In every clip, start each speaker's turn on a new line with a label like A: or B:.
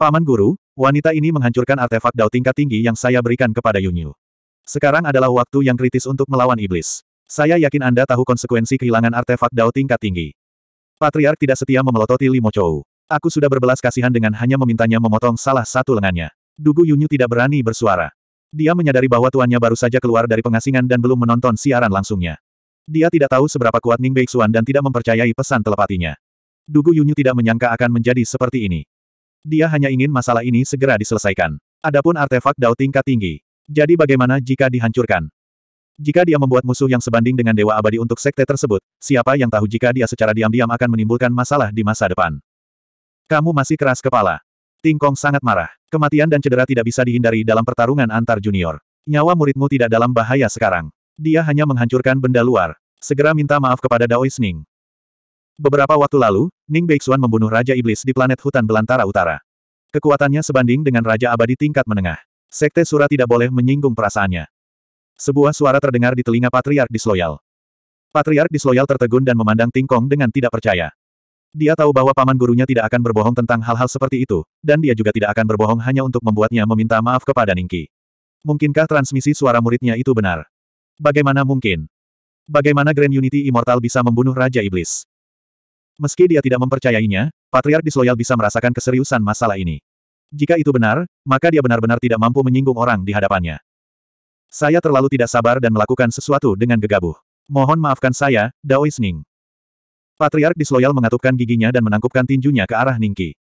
A: Paman Guru, wanita ini menghancurkan artefak Dao tingkat tinggi yang saya berikan kepada Yunyu. Sekarang adalah waktu yang kritis untuk melawan iblis. Saya yakin Anda tahu konsekuensi kehilangan artefak Dao tingkat tinggi. Patriark tidak setia memelototi Limo Chou. Aku sudah berbelas kasihan dengan hanya memintanya memotong salah satu lengannya. Dugu Yunyu tidak berani bersuara. Dia menyadari bahwa tuannya baru saja keluar dari pengasingan dan belum menonton siaran langsungnya. Dia tidak tahu seberapa kuat Ning Beixuan dan tidak mempercayai pesan telepatinya. Dugu Yunyu tidak menyangka akan menjadi seperti ini. Dia hanya ingin masalah ini segera diselesaikan. Adapun artefak Dao tingkat tinggi. Jadi bagaimana jika dihancurkan? Jika dia membuat musuh yang sebanding dengan Dewa Abadi untuk sekte tersebut, siapa yang tahu jika dia secara diam-diam akan menimbulkan masalah di masa depan? Kamu masih keras kepala. Tingkong sangat marah. Kematian dan cedera tidak bisa dihindari dalam pertarungan antar junior. Nyawa muridmu tidak dalam bahaya sekarang. Dia hanya menghancurkan benda luar. Segera minta maaf kepada Dao Isning. Beberapa waktu lalu, Ning Beixuan membunuh Raja Iblis di planet hutan belantara utara. Kekuatannya sebanding dengan Raja Abadi tingkat menengah. Sekte Sura tidak boleh menyinggung perasaannya. Sebuah suara terdengar di telinga Patriark Disloyal. Patriark Disloyal tertegun dan memandang Tingkong dengan tidak percaya. Dia tahu bahwa paman gurunya tidak akan berbohong tentang hal-hal seperti itu, dan dia juga tidak akan berbohong hanya untuk membuatnya meminta maaf kepada Ningki. Mungkinkah transmisi suara muridnya itu benar? Bagaimana mungkin? Bagaimana Grand Unity Immortal bisa membunuh Raja Iblis? Meski dia tidak mempercayainya, Patriark Disloyal bisa merasakan keseriusan masalah ini. Jika itu benar, maka dia benar-benar tidak mampu menyinggung orang di hadapannya. Saya terlalu tidak sabar dan melakukan sesuatu dengan gegabah. Mohon maafkan saya, Dao Isning. Patriark Disloyal mengatupkan giginya dan menangkupkan tinjunya ke arah Ningki.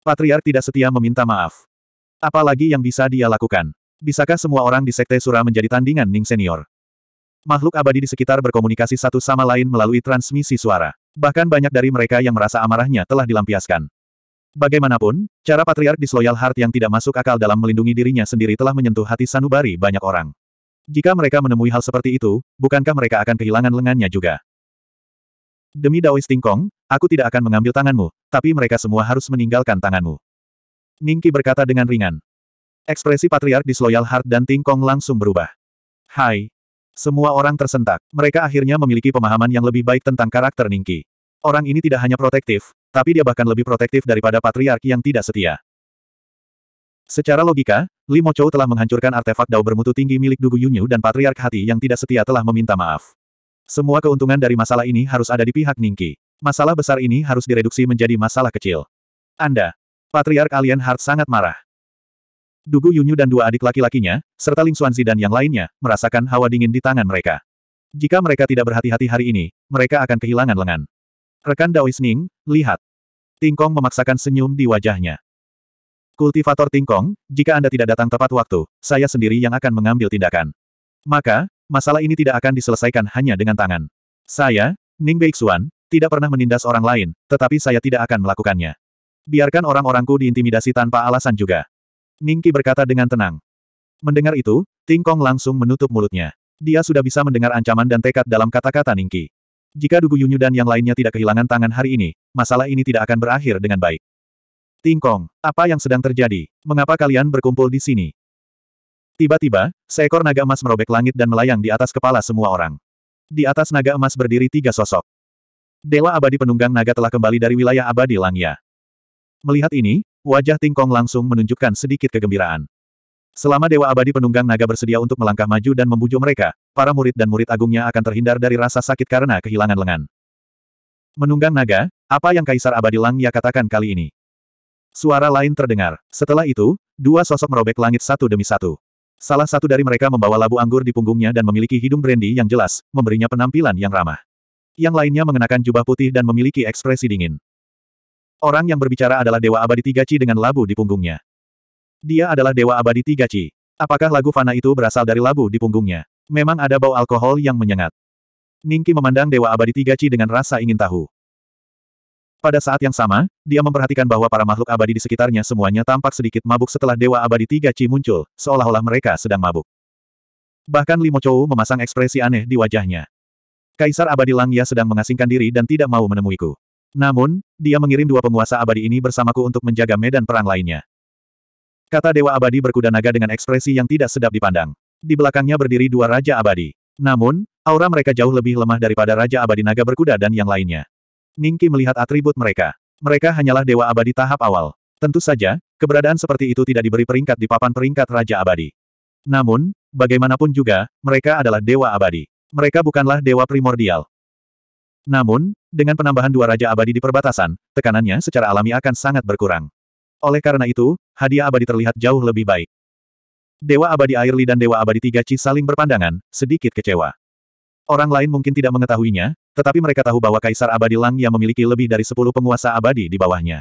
A: Patriark tidak setia meminta maaf. Apalagi yang bisa dia lakukan? Bisakah semua orang di Sekte Sura menjadi tandingan Ning Senior? Makhluk abadi di sekitar berkomunikasi satu sama lain melalui transmisi suara. Bahkan banyak dari mereka yang merasa amarahnya telah dilampiaskan. Bagaimanapun, cara patriark disloyal Heart yang tidak masuk akal dalam melindungi dirinya sendiri telah menyentuh hati Sanubari banyak orang. Jika mereka menemui hal seperti itu, bukankah mereka akan kehilangan lengannya juga? Demi Daoist Tingkong, aku tidak akan mengambil tanganmu, tapi mereka semua harus meninggalkan tanganmu. Ningki berkata dengan ringan. Ekspresi patriark disloyal Heart dan Tingkong langsung berubah. Hai, semua orang tersentak. Mereka akhirnya memiliki pemahaman yang lebih baik tentang karakter Ningki. Orang ini tidak hanya protektif, tapi dia bahkan lebih protektif daripada patriark yang tidak setia. Secara logika, Limo Chou telah menghancurkan artefak dao bermutu tinggi milik Dugu Yunyu dan patriark hati yang tidak setia telah meminta maaf. Semua keuntungan dari masalah ini harus ada di pihak Ningki. Masalah besar ini harus direduksi menjadi masalah kecil. Anda, Patriark Alien Heart sangat marah. Dugu Yunyu dan dua adik laki-lakinya, serta Ling Xuanzi dan yang lainnya, merasakan hawa dingin di tangan mereka. Jika mereka tidak berhati-hati hari ini, mereka akan kehilangan lengan. Rekan Daois Ning, lihat. Tingkong memaksakan senyum di wajahnya. Kultivator Tingkong, jika Anda tidak datang tepat waktu, saya sendiri yang akan mengambil tindakan. Maka, masalah ini tidak akan diselesaikan hanya dengan tangan. Saya, Ning Beixuan, tidak pernah menindas orang lain, tetapi saya tidak akan melakukannya. Biarkan orang-orangku diintimidasi tanpa alasan juga. Ningki berkata dengan tenang. Mendengar itu, Ting Kong langsung menutup mulutnya. Dia sudah bisa mendengar ancaman dan tekad dalam kata-kata Ningki. Jika Dugu Yunyu dan yang lainnya tidak kehilangan tangan hari ini, masalah ini tidak akan berakhir dengan baik. Ting Kong, apa yang sedang terjadi? Mengapa kalian berkumpul di sini? Tiba-tiba, seekor naga emas merobek langit dan melayang di atas kepala semua orang. Di atas naga emas berdiri tiga sosok. Dewa abadi penunggang naga telah kembali dari wilayah abadi Langya. Melihat ini, wajah Tingkong langsung menunjukkan sedikit kegembiraan. Selama Dewa Abadi Penunggang Naga bersedia untuk melangkah maju dan membujuk mereka, para murid dan murid agungnya akan terhindar dari rasa sakit karena kehilangan lengan. Menunggang naga, apa yang Kaisar Abadi Langya katakan kali ini? Suara lain terdengar. Setelah itu, dua sosok merobek langit satu demi satu. Salah satu dari mereka membawa labu anggur di punggungnya dan memiliki hidung brandy yang jelas, memberinya penampilan yang ramah. Yang lainnya mengenakan jubah putih dan memiliki ekspresi dingin. Orang yang berbicara adalah Dewa Abadi Tiga Ci dengan labu di punggungnya. Dia adalah Dewa Abadi Tiga Ci. Apakah lagu fana itu berasal dari labu di punggungnya? Memang ada bau alkohol yang menyengat. Ningki memandang Dewa Abadi Tiga Ci dengan rasa ingin tahu. Pada saat yang sama, dia memperhatikan bahwa para makhluk abadi di sekitarnya semuanya tampak sedikit mabuk setelah Dewa Abadi Tiga Ci muncul, seolah-olah mereka sedang mabuk. Bahkan Limo Chou memasang ekspresi aneh di wajahnya. Kaisar Abadi Langya sedang mengasingkan diri dan tidak mau menemuiku. Namun, dia mengirim dua penguasa abadi ini bersamaku untuk menjaga medan perang lainnya. Kata Dewa Abadi berkuda naga dengan ekspresi yang tidak sedap dipandang. Di belakangnya berdiri dua Raja Abadi. Namun, aura mereka jauh lebih lemah daripada Raja Abadi naga berkuda dan yang lainnya. Ningki melihat atribut mereka. Mereka hanyalah Dewa Abadi tahap awal. Tentu saja, keberadaan seperti itu tidak diberi peringkat di papan peringkat Raja Abadi. Namun, bagaimanapun juga, mereka adalah Dewa Abadi. Mereka bukanlah Dewa Primordial. Namun, dengan penambahan dua Raja Abadi di perbatasan, tekanannya secara alami akan sangat berkurang. Oleh karena itu, hadiah abadi terlihat jauh lebih baik. Dewa Abadi Airli dan Dewa Abadi Tiga Ci saling berpandangan, sedikit kecewa. Orang lain mungkin tidak mengetahuinya, tetapi mereka tahu bahwa Kaisar Abadi Lang yang memiliki lebih dari sepuluh penguasa abadi di bawahnya.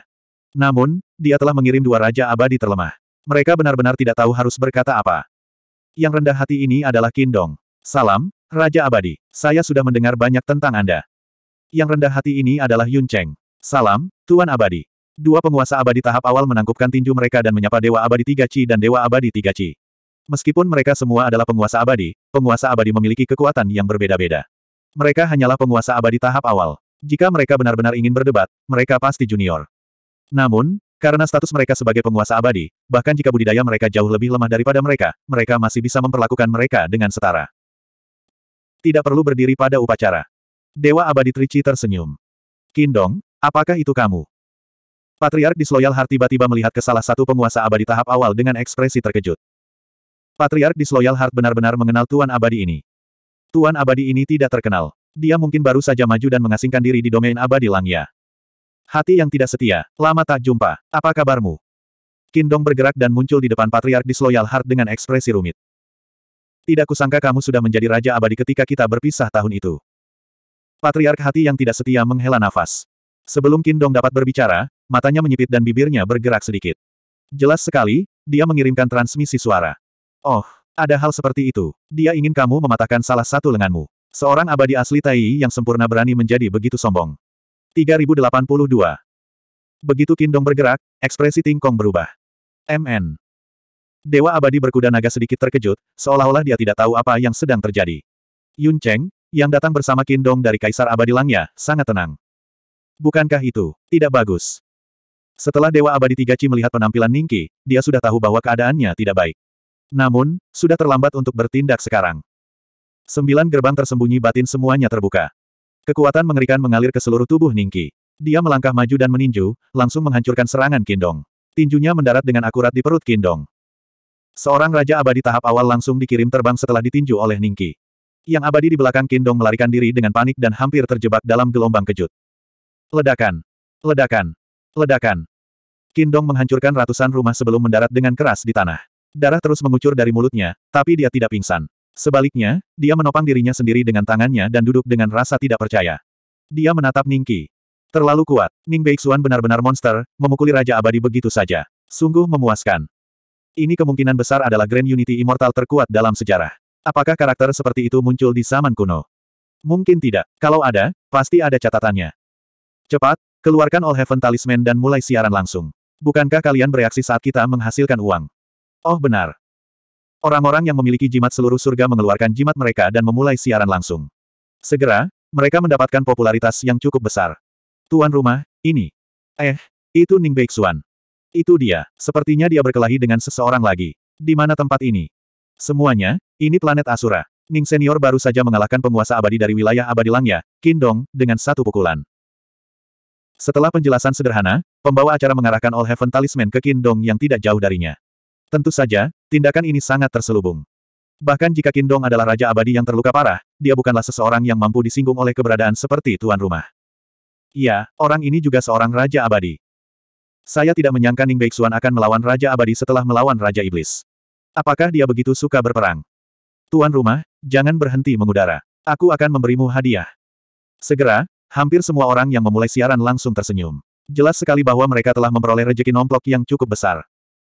A: Namun, dia telah mengirim dua Raja Abadi terlemah. Mereka benar-benar tidak tahu harus berkata apa. Yang rendah hati ini adalah Kindong. Salam, Raja Abadi. Saya sudah mendengar banyak tentang Anda. Yang rendah hati ini adalah Yun Cheng. Salam, Tuan Abadi. Dua penguasa abadi tahap awal menangkupkan tinju mereka dan menyapa Dewa Abadi Tiga Ci dan Dewa Abadi Tiga Ci. Meskipun mereka semua adalah penguasa abadi, penguasa abadi memiliki kekuatan yang berbeda-beda. Mereka hanyalah penguasa abadi tahap awal. Jika mereka benar-benar ingin berdebat, mereka pasti junior. Namun, karena status mereka sebagai penguasa abadi, bahkan jika budidaya mereka jauh lebih lemah daripada mereka, mereka masih bisa memperlakukan mereka dengan setara. Tidak perlu berdiri pada upacara. Dewa Abadi Trici tersenyum. Kindong, apakah itu kamu? Patriark Disloyal Heart tiba-tiba melihat ke salah satu penguasa abadi tahap awal dengan ekspresi terkejut. Patriark Disloyal Heart benar-benar mengenal Tuan Abadi ini. Tuan Abadi ini tidak terkenal. Dia mungkin baru saja maju dan mengasingkan diri di domain abadi Langya. Hati yang tidak setia, lama tak jumpa, apa kabarmu? Kindong bergerak dan muncul di depan Patriark Disloyal Heart dengan ekspresi rumit. Tidak kusangka kamu sudah menjadi Raja Abadi ketika kita berpisah tahun itu. Patriark hati yang tidak setia menghela nafas. Sebelum Kindong dapat berbicara, matanya menyipit dan bibirnya bergerak sedikit. Jelas sekali, dia mengirimkan transmisi suara. Oh, ada hal seperti itu. Dia ingin kamu mematahkan salah satu lenganmu. Seorang abadi asli Tai yang sempurna berani menjadi begitu sombong. 3082 Begitu Kindong bergerak, ekspresi Tingkong berubah. MN Dewa abadi berkuda naga sedikit terkejut, seolah-olah dia tidak tahu apa yang sedang terjadi. Yun Cheng, yang datang bersama Kindong dari Kaisar Abadi Langnya, sangat tenang. Bukankah itu? Tidak bagus. Setelah Dewa Abadi Tiga Ci melihat penampilan Ningki, dia sudah tahu bahwa keadaannya tidak baik. Namun, sudah terlambat untuk bertindak sekarang. Sembilan gerbang tersembunyi batin semuanya terbuka. Kekuatan mengerikan mengalir ke seluruh tubuh Ningki. Dia melangkah maju dan meninju, langsung menghancurkan serangan Kindong. Tinjunya mendarat dengan akurat di perut Kindong. Seorang Raja Abadi tahap awal langsung dikirim terbang setelah ditinju oleh Ningki yang abadi di belakang Kindong melarikan diri dengan panik dan hampir terjebak dalam gelombang kejut. Ledakan! Ledakan! Ledakan! Kindong menghancurkan ratusan rumah sebelum mendarat dengan keras di tanah. Darah terus mengucur dari mulutnya, tapi dia tidak pingsan. Sebaliknya, dia menopang dirinya sendiri dengan tangannya dan duduk dengan rasa tidak percaya. Dia menatap Ningki. Terlalu kuat, Ning Beixuan benar-benar monster, memukuli Raja Abadi begitu saja. Sungguh memuaskan. Ini kemungkinan besar adalah Grand Unity Immortal terkuat dalam sejarah. Apakah karakter seperti itu muncul di zaman kuno? Mungkin tidak. Kalau ada, pasti ada catatannya. Cepat, keluarkan All Heaven Talisman dan mulai siaran langsung. Bukankah kalian bereaksi saat kita menghasilkan uang? Oh benar. Orang-orang yang memiliki jimat seluruh surga mengeluarkan jimat mereka dan memulai siaran langsung. Segera, mereka mendapatkan popularitas yang cukup besar. Tuan rumah, ini. Eh, itu Ning Beixuan. Itu dia, sepertinya dia berkelahi dengan seseorang lagi. Di mana tempat ini? Semuanya, ini planet Asura. Ning Senior baru saja mengalahkan penguasa abadi dari wilayah abadi langnya, Kindong, dengan satu pukulan. Setelah penjelasan sederhana, pembawa acara mengarahkan All Heaven Talisman ke Kindong yang tidak jauh darinya. Tentu saja, tindakan ini sangat terselubung. Bahkan jika Kindong adalah raja abadi yang terluka parah, dia bukanlah seseorang yang mampu disinggung oleh keberadaan seperti tuan rumah. Iya, orang ini juga seorang raja abadi. Saya tidak menyangka Ning Beixuan akan melawan Raja Abadi setelah melawan Raja Iblis. Apakah dia begitu suka berperang? Tuan rumah, jangan berhenti mengudara. Aku akan memberimu hadiah. Segera, hampir semua orang yang memulai siaran langsung tersenyum. Jelas sekali bahwa mereka telah memperoleh rejeki nomplok yang cukup besar.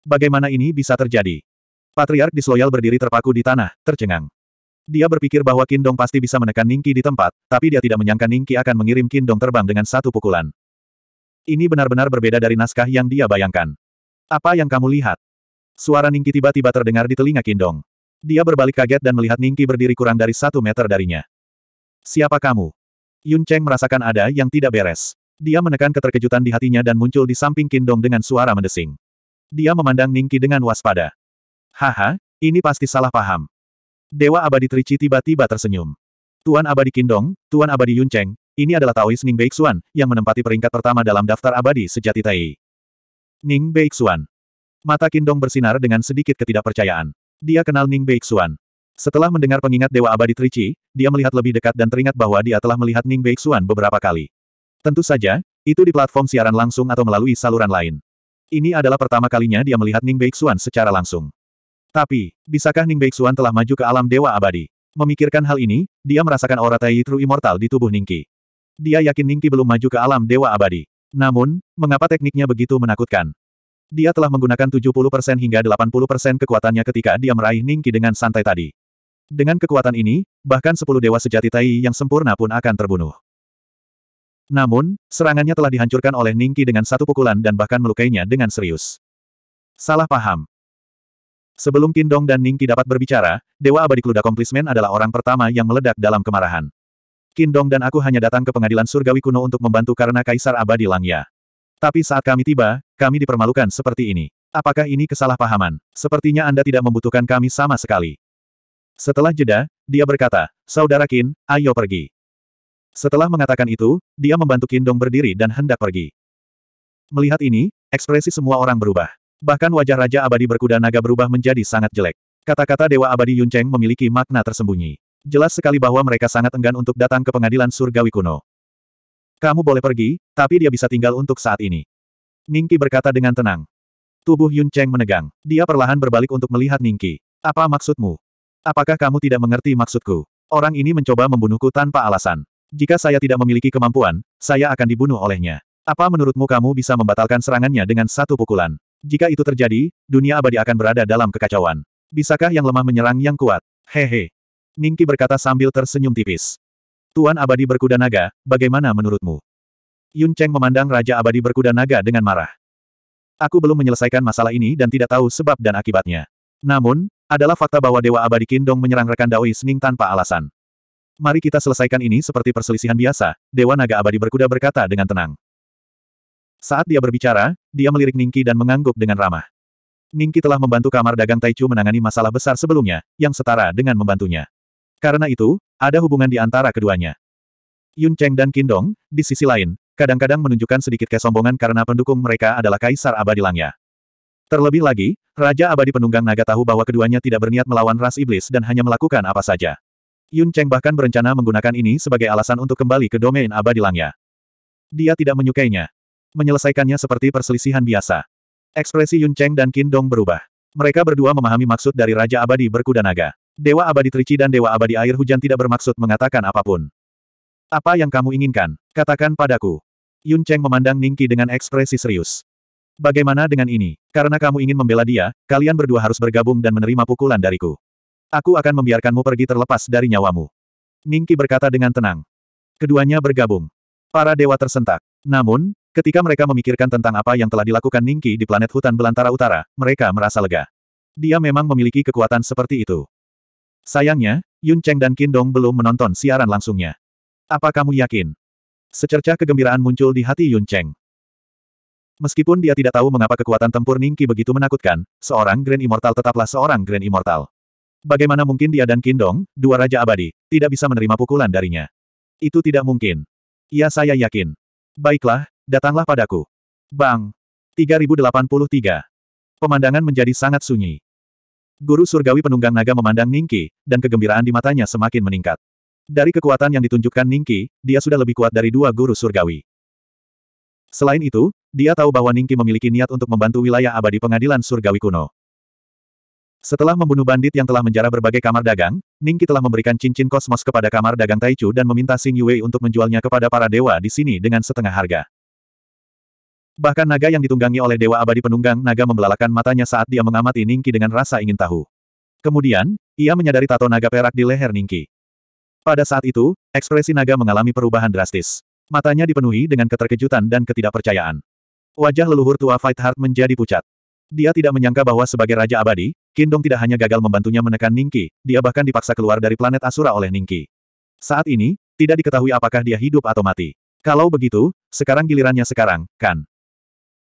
A: Bagaimana ini bisa terjadi? Patriark disloyal berdiri terpaku di tanah, tercengang. Dia berpikir bahwa Kindong pasti bisa menekan Ningki di tempat, tapi dia tidak menyangka Ningki akan mengirim Kindong terbang dengan satu pukulan. Ini benar-benar berbeda dari naskah yang dia bayangkan. Apa yang kamu lihat? Suara Ningki tiba-tiba terdengar di telinga Kindong. Dia berbalik kaget dan melihat Ningki berdiri kurang dari satu meter darinya. Siapa kamu? Yun Cheng merasakan ada yang tidak beres. Dia menekan keterkejutan di hatinya dan muncul di samping Kindong dengan suara mendesing. Dia memandang Ningki dengan waspada. Haha, ini pasti salah paham. Dewa abadi Trici tiba-tiba tersenyum. Tuan abadi Kindong, Tuan abadi Yun Cheng, ini adalah Taois Ning Beixuan, yang menempati peringkat pertama dalam daftar abadi sejati Tai. Ning Beixuan. Mata Kindong bersinar dengan sedikit ketidakpercayaan. Dia kenal Ning Beixuan. Setelah mendengar pengingat Dewa Abadi Trici, dia melihat lebih dekat dan teringat bahwa dia telah melihat Ning Beixuan beberapa kali. Tentu saja, itu di platform siaran langsung atau melalui saluran lain. Ini adalah pertama kalinya dia melihat Ning Beixuan secara langsung. Tapi, bisakah Ning Beixuan telah maju ke alam Dewa Abadi? Memikirkan hal ini, dia merasakan aura Tai True Immortal di tubuh Ningki. Dia yakin Ningki belum maju ke alam Dewa Abadi. Namun, mengapa tekniknya begitu menakutkan? Dia telah menggunakan 70% hingga 80% kekuatannya ketika dia meraih Ningki dengan santai tadi. Dengan kekuatan ini, bahkan sepuluh dewa sejati Tai yang sempurna pun akan terbunuh. Namun, serangannya telah dihancurkan oleh Ningki dengan satu pukulan dan bahkan melukainya dengan serius. Salah paham. Sebelum Kindong dan Ningki dapat berbicara, Dewa Abadi Kluda Komplismen adalah orang pertama yang meledak dalam kemarahan. Kindong dan aku hanya datang ke pengadilan surgawi kuno untuk membantu karena Kaisar Abadi Langya. Tapi saat kami tiba, kami dipermalukan seperti ini. Apakah ini kesalahpahaman? Sepertinya Anda tidak membutuhkan kami sama sekali. Setelah jeda, dia berkata, Saudara Kin, ayo pergi. Setelah mengatakan itu, dia membantu Kindong berdiri dan hendak pergi. Melihat ini, ekspresi semua orang berubah. Bahkan wajah Raja Abadi berkuda naga berubah menjadi sangat jelek. Kata-kata Dewa Abadi Yunceng memiliki makna tersembunyi. Jelas sekali bahwa mereka sangat enggan untuk datang ke pengadilan surgawi kuno. Kamu boleh pergi, tapi dia bisa tinggal untuk saat ini. Ningki berkata dengan tenang. Tubuh Yun Cheng menegang. Dia perlahan berbalik untuk melihat Ningki. Apa maksudmu? Apakah kamu tidak mengerti maksudku? Orang ini mencoba membunuhku tanpa alasan. Jika saya tidak memiliki kemampuan, saya akan dibunuh olehnya. Apa menurutmu kamu bisa membatalkan serangannya dengan satu pukulan? Jika itu terjadi, dunia abadi akan berada dalam kekacauan. Bisakah yang lemah menyerang yang kuat? Hehe. Ningki berkata sambil tersenyum tipis. Tuan abadi berkuda naga, bagaimana menurutmu? Yun Cheng memandang Raja Abadi berkuda naga dengan marah. Aku belum menyelesaikan masalah ini dan tidak tahu sebab dan akibatnya. Namun, adalah fakta bahwa Dewa Abadi Kindong menyerang rekan Daoi Sening tanpa alasan. Mari kita selesaikan ini seperti perselisihan biasa, Dewa Naga Abadi berkuda berkata dengan tenang. Saat dia berbicara, dia melirik Ningki dan mengangguk dengan ramah. Ningki telah membantu kamar dagang Taichu menangani masalah besar sebelumnya, yang setara dengan membantunya. Karena itu, ada hubungan di antara keduanya. Yun Cheng dan Kindong, di sisi lain, kadang-kadang menunjukkan sedikit kesombongan karena pendukung mereka adalah kaisar abadi langnya. Terlebih lagi, Raja Abadi Penunggang Naga tahu bahwa keduanya tidak berniat melawan ras iblis dan hanya melakukan apa saja. Yun Cheng bahkan berencana menggunakan ini sebagai alasan untuk kembali ke domain abadi langnya. Dia tidak menyukainya. Menyelesaikannya seperti perselisihan biasa. Ekspresi Yun Cheng dan Qin Dong berubah. Mereka berdua memahami maksud dari Raja Abadi Berkuda Naga. Dewa Abadi Trici dan Dewa Abadi Air Hujan tidak bermaksud mengatakan apapun. Apa yang kamu inginkan? Katakan padaku. Yun Cheng memandang Ningki dengan ekspresi serius. Bagaimana dengan ini? Karena kamu ingin membela dia, kalian berdua harus bergabung dan menerima pukulan dariku. Aku akan membiarkanmu pergi terlepas dari nyawamu. Ningki berkata dengan tenang. Keduanya bergabung. Para dewa tersentak. Namun, ketika mereka memikirkan tentang apa yang telah dilakukan Ningki di planet hutan belantara utara, mereka merasa lega. Dia memang memiliki kekuatan seperti itu. Sayangnya, Yun Cheng dan Qin belum menonton siaran langsungnya. Apa kamu yakin? Secercah kegembiraan muncul di hati Yun Cheng. Meskipun dia tidak tahu mengapa kekuatan tempur Ningki begitu menakutkan, seorang Grand Immortal tetaplah seorang Grand Immortal. Bagaimana mungkin dia dan Kindong, dua raja abadi, tidak bisa menerima pukulan darinya? Itu tidak mungkin. Ya saya yakin. Baiklah, datanglah padaku. Bang! 3083. Pemandangan menjadi sangat sunyi. Guru surgawi penunggang naga memandang Ningki, dan kegembiraan di matanya semakin meningkat. Dari kekuatan yang ditunjukkan Ningki, dia sudah lebih kuat dari dua guru surgawi. Selain itu, dia tahu bahwa Ningki memiliki niat untuk membantu wilayah abadi pengadilan surgawi kuno. Setelah membunuh bandit yang telah menjara berbagai kamar dagang, Ningki telah memberikan cincin kosmos kepada kamar dagang Taichu dan meminta Xing Yue untuk menjualnya kepada para dewa di sini dengan setengah harga. Bahkan naga yang ditunggangi oleh dewa abadi penunggang naga membelalakan matanya saat dia mengamati Ningki dengan rasa ingin tahu. Kemudian, ia menyadari tato naga perak di leher Ningki. Pada saat itu, ekspresi naga mengalami perubahan drastis. Matanya dipenuhi dengan keterkejutan dan ketidakpercayaan. Wajah leluhur tua Fight Heart menjadi pucat. Dia tidak menyangka bahwa sebagai Raja Abadi, Kindong tidak hanya gagal membantunya menekan Ningki, dia bahkan dipaksa keluar dari planet Asura oleh Ningki. Saat ini, tidak diketahui apakah dia hidup atau mati. Kalau begitu, sekarang gilirannya sekarang, kan?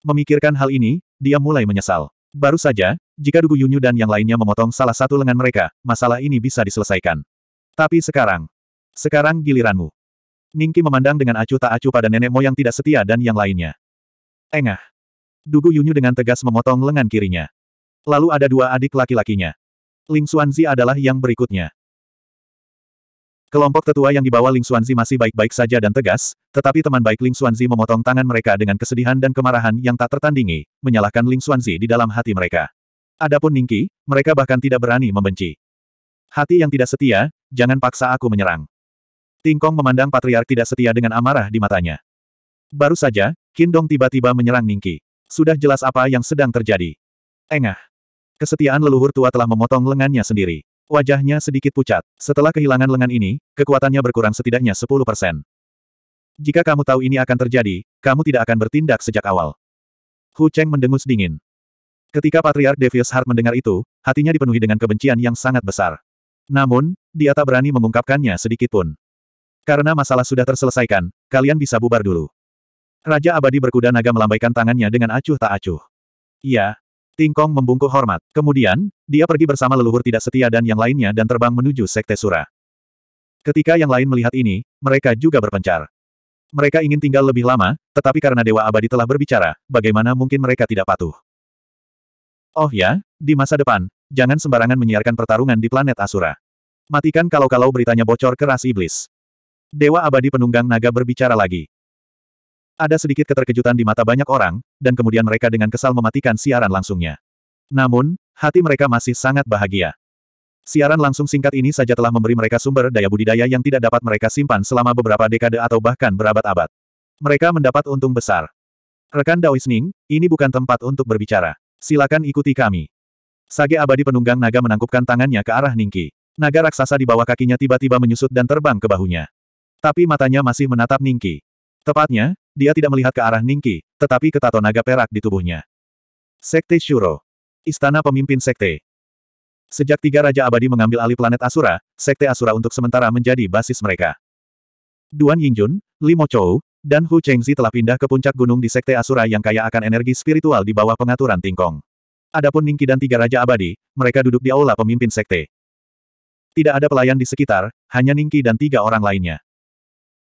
A: Memikirkan hal ini, dia mulai menyesal. Baru saja, jika Dugu Yunyu dan yang lainnya memotong salah satu lengan mereka, masalah ini bisa diselesaikan. Tapi sekarang. Sekarang giliranmu. Ningki memandang dengan acuh tak acuh pada nenek moyang tidak setia dan yang lainnya. Engah. Dugu Yunyu dengan tegas memotong lengan kirinya. Lalu ada dua adik laki-lakinya. Ling Xuanzi adalah yang berikutnya. Kelompok tetua yang dibawa Ling Xuanzi masih baik-baik saja dan tegas, tetapi teman baik Ling Xuanzi memotong tangan mereka dengan kesedihan dan kemarahan yang tak tertandingi, menyalahkan Ling Xuanzi di dalam hati mereka. Adapun Ningki, mereka bahkan tidak berani membenci. Hati yang tidak setia, jangan paksa aku menyerang. Tingkong memandang patriark tidak setia dengan amarah di matanya. Baru saja, Kindong tiba-tiba menyerang Ningki. Sudah jelas apa yang sedang terjadi. Engah. Kesetiaan leluhur tua telah memotong lengannya sendiri. Wajahnya sedikit pucat. Setelah kehilangan lengan ini, kekuatannya berkurang setidaknya 10%. Jika kamu tahu ini akan terjadi, kamu tidak akan bertindak sejak awal. Hu Cheng mendengus dingin. Ketika Patriark Devious Heart mendengar itu, hatinya dipenuhi dengan kebencian yang sangat besar. Namun, dia tak berani mengungkapkannya sedikitpun. Karena masalah sudah terselesaikan, kalian bisa bubar dulu. Raja Abadi berkuda naga melambaikan tangannya dengan acuh tak acuh. Iya. Tingkong membungkuk hormat. Kemudian, dia pergi bersama leluhur tidak setia dan yang lainnya dan terbang menuju Sekte Sura. Ketika yang lain melihat ini, mereka juga berpencar. Mereka ingin tinggal lebih lama, tetapi karena Dewa Abadi telah berbicara, bagaimana mungkin mereka tidak patuh? Oh ya, di masa depan, Jangan sembarangan menyiarkan pertarungan di planet Asura. Matikan kalau-kalau beritanya bocor ke ras iblis. Dewa abadi penunggang naga berbicara lagi. Ada sedikit keterkejutan di mata banyak orang, dan kemudian mereka dengan kesal mematikan siaran langsungnya. Namun, hati mereka masih sangat bahagia. Siaran langsung singkat ini saja telah memberi mereka sumber daya budidaya yang tidak dapat mereka simpan selama beberapa dekade atau bahkan berabad-abad. Mereka mendapat untung besar. Rekan Daoisning, ini bukan tempat untuk berbicara. Silakan ikuti kami. Sage abadi penunggang naga menangkupkan tangannya ke arah Ningki. Naga raksasa di bawah kakinya tiba-tiba menyusut dan terbang ke bahunya. Tapi matanya masih menatap Ningki. Tepatnya, dia tidak melihat ke arah Ningki, tetapi ke tato naga perak di tubuhnya. Sekte Shuro. Istana pemimpin sekte. Sejak tiga raja abadi mengambil alih planet Asura, sekte Asura untuk sementara menjadi basis mereka. Duan Yingjun, Li Mochou, dan Hu Chengzi telah pindah ke puncak gunung di sekte Asura yang kaya akan energi spiritual di bawah pengaturan Tingkong. Adapun Ningki dan tiga Raja Abadi, mereka duduk di aula pemimpin sekte. Tidak ada pelayan di sekitar, hanya Ningki dan tiga orang lainnya.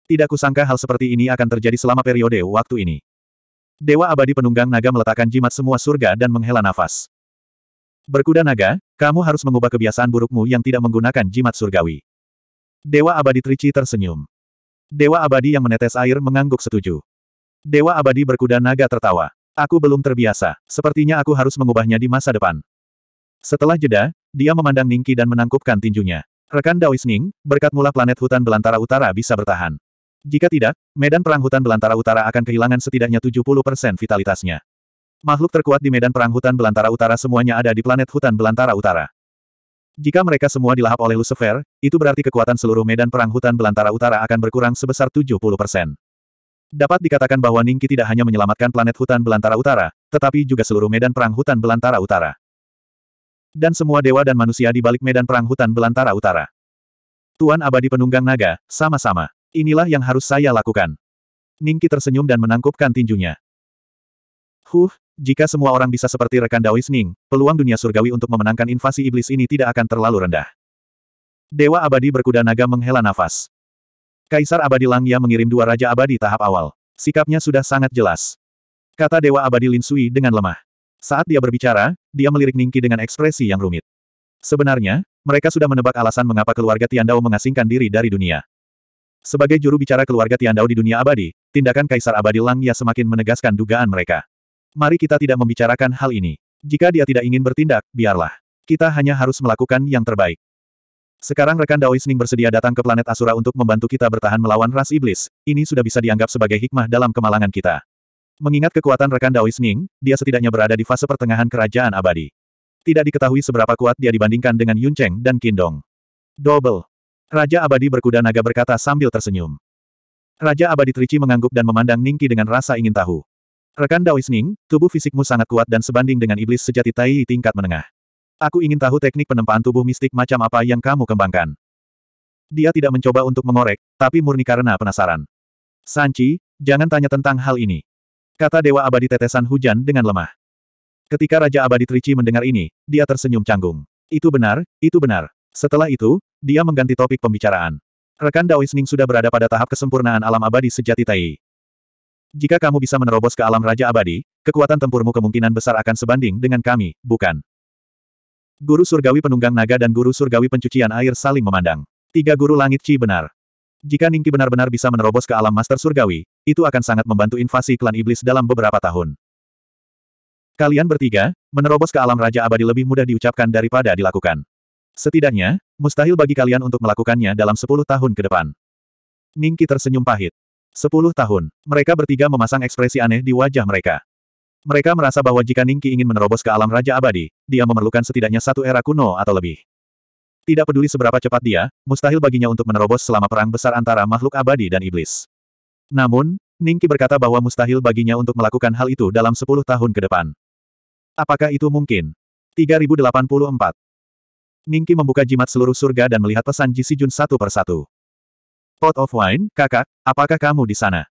A: Tidak kusangka hal seperti ini akan terjadi selama periode waktu ini. Dewa Abadi Penunggang Naga meletakkan jimat semua surga dan menghela nafas. Berkuda naga, kamu harus mengubah kebiasaan burukmu yang tidak menggunakan jimat surgawi. Dewa Abadi Trici tersenyum. Dewa Abadi yang menetes air mengangguk setuju. Dewa Abadi berkuda naga tertawa. Aku belum terbiasa, sepertinya aku harus mengubahnya di masa depan. Setelah jeda, dia memandang Ningki dan menangkupkan tinjunya. Rekan Daois Ning, berkat mula planet hutan belantara utara bisa bertahan. Jika tidak, medan perang hutan belantara utara akan kehilangan setidaknya 70% vitalitasnya. Makhluk terkuat di medan perang hutan belantara utara semuanya ada di planet hutan belantara utara. Jika mereka semua dilahap oleh Lucifer, itu berarti kekuatan seluruh medan perang hutan belantara utara akan berkurang sebesar 70%. Dapat dikatakan bahwa Ningki tidak hanya menyelamatkan planet hutan belantara utara, tetapi juga seluruh medan perang hutan belantara utara. Dan semua dewa dan manusia di balik medan perang hutan belantara utara. Tuan abadi penunggang naga, sama-sama. Inilah yang harus saya lakukan. Ningki tersenyum dan menangkupkan tinjunya. Huh, jika semua orang bisa seperti rekan Daois Ning, peluang dunia surgawi untuk memenangkan invasi iblis ini tidak akan terlalu rendah. Dewa abadi berkuda naga menghela nafas. Kaisar Abadi Langya mengirim dua Raja Abadi tahap awal. Sikapnya sudah sangat jelas. Kata Dewa Abadi Lin Sui dengan lemah. Saat dia berbicara, dia melirik Ningki dengan ekspresi yang rumit. Sebenarnya, mereka sudah menebak alasan mengapa keluarga Tiandao mengasingkan diri dari dunia. Sebagai juru bicara keluarga Tiandao di dunia abadi, tindakan Kaisar Abadi Langya semakin menegaskan dugaan mereka. Mari kita tidak membicarakan hal ini. Jika dia tidak ingin bertindak, biarlah. Kita hanya harus melakukan yang terbaik. Sekarang rekan Dao Ning bersedia datang ke planet Asura untuk membantu kita bertahan melawan ras iblis, ini sudah bisa dianggap sebagai hikmah dalam kemalangan kita. Mengingat kekuatan rekan Dao Ning, dia setidaknya berada di fase pertengahan kerajaan abadi. Tidak diketahui seberapa kuat dia dibandingkan dengan Yun Cheng dan Kindong. Double. Raja abadi berkuda naga berkata sambil tersenyum. Raja abadi Trici mengangguk dan memandang Ningki dengan rasa ingin tahu. Rekan Dao Ning, tubuh fisikmu sangat kuat dan sebanding dengan iblis sejati Tai tingkat menengah. Aku ingin tahu teknik penempaan tubuh mistik macam apa yang kamu kembangkan. Dia tidak mencoba untuk mengorek, tapi murni karena penasaran. Sanchi, jangan tanya tentang hal ini. Kata Dewa Abadi tetesan hujan dengan lemah. Ketika Raja Abadi Trici mendengar ini, dia tersenyum canggung. Itu benar, itu benar. Setelah itu, dia mengganti topik pembicaraan. Rekan Daoisning sudah berada pada tahap kesempurnaan alam abadi sejati Tai. Jika kamu bisa menerobos ke alam Raja Abadi, kekuatan tempurmu kemungkinan besar akan sebanding dengan kami, bukan? Guru Surgawi Penunggang Naga dan Guru Surgawi Pencucian Air saling memandang. Tiga Guru Langit Chi benar. Jika Ningki benar-benar bisa menerobos ke alam Master Surgawi, itu akan sangat membantu invasi klan iblis dalam beberapa tahun. Kalian bertiga, menerobos ke alam Raja Abadi lebih mudah diucapkan daripada dilakukan. Setidaknya, mustahil bagi kalian untuk melakukannya dalam sepuluh tahun ke depan. Ningki tersenyum pahit. Sepuluh tahun, mereka bertiga memasang ekspresi aneh di wajah mereka. Mereka merasa bahwa jika Ningki ingin menerobos ke alam Raja Abadi, dia memerlukan setidaknya satu era kuno atau lebih. Tidak peduli seberapa cepat dia, mustahil baginya untuk menerobos selama perang besar antara makhluk abadi dan iblis. Namun, Ningki berkata bahwa mustahil baginya untuk melakukan hal itu dalam 10 tahun ke depan. Apakah itu mungkin? 3084 Ningki membuka jimat seluruh surga dan melihat pesan Ji Sijun satu persatu. Pot of Wine, kakak, apakah kamu di sana?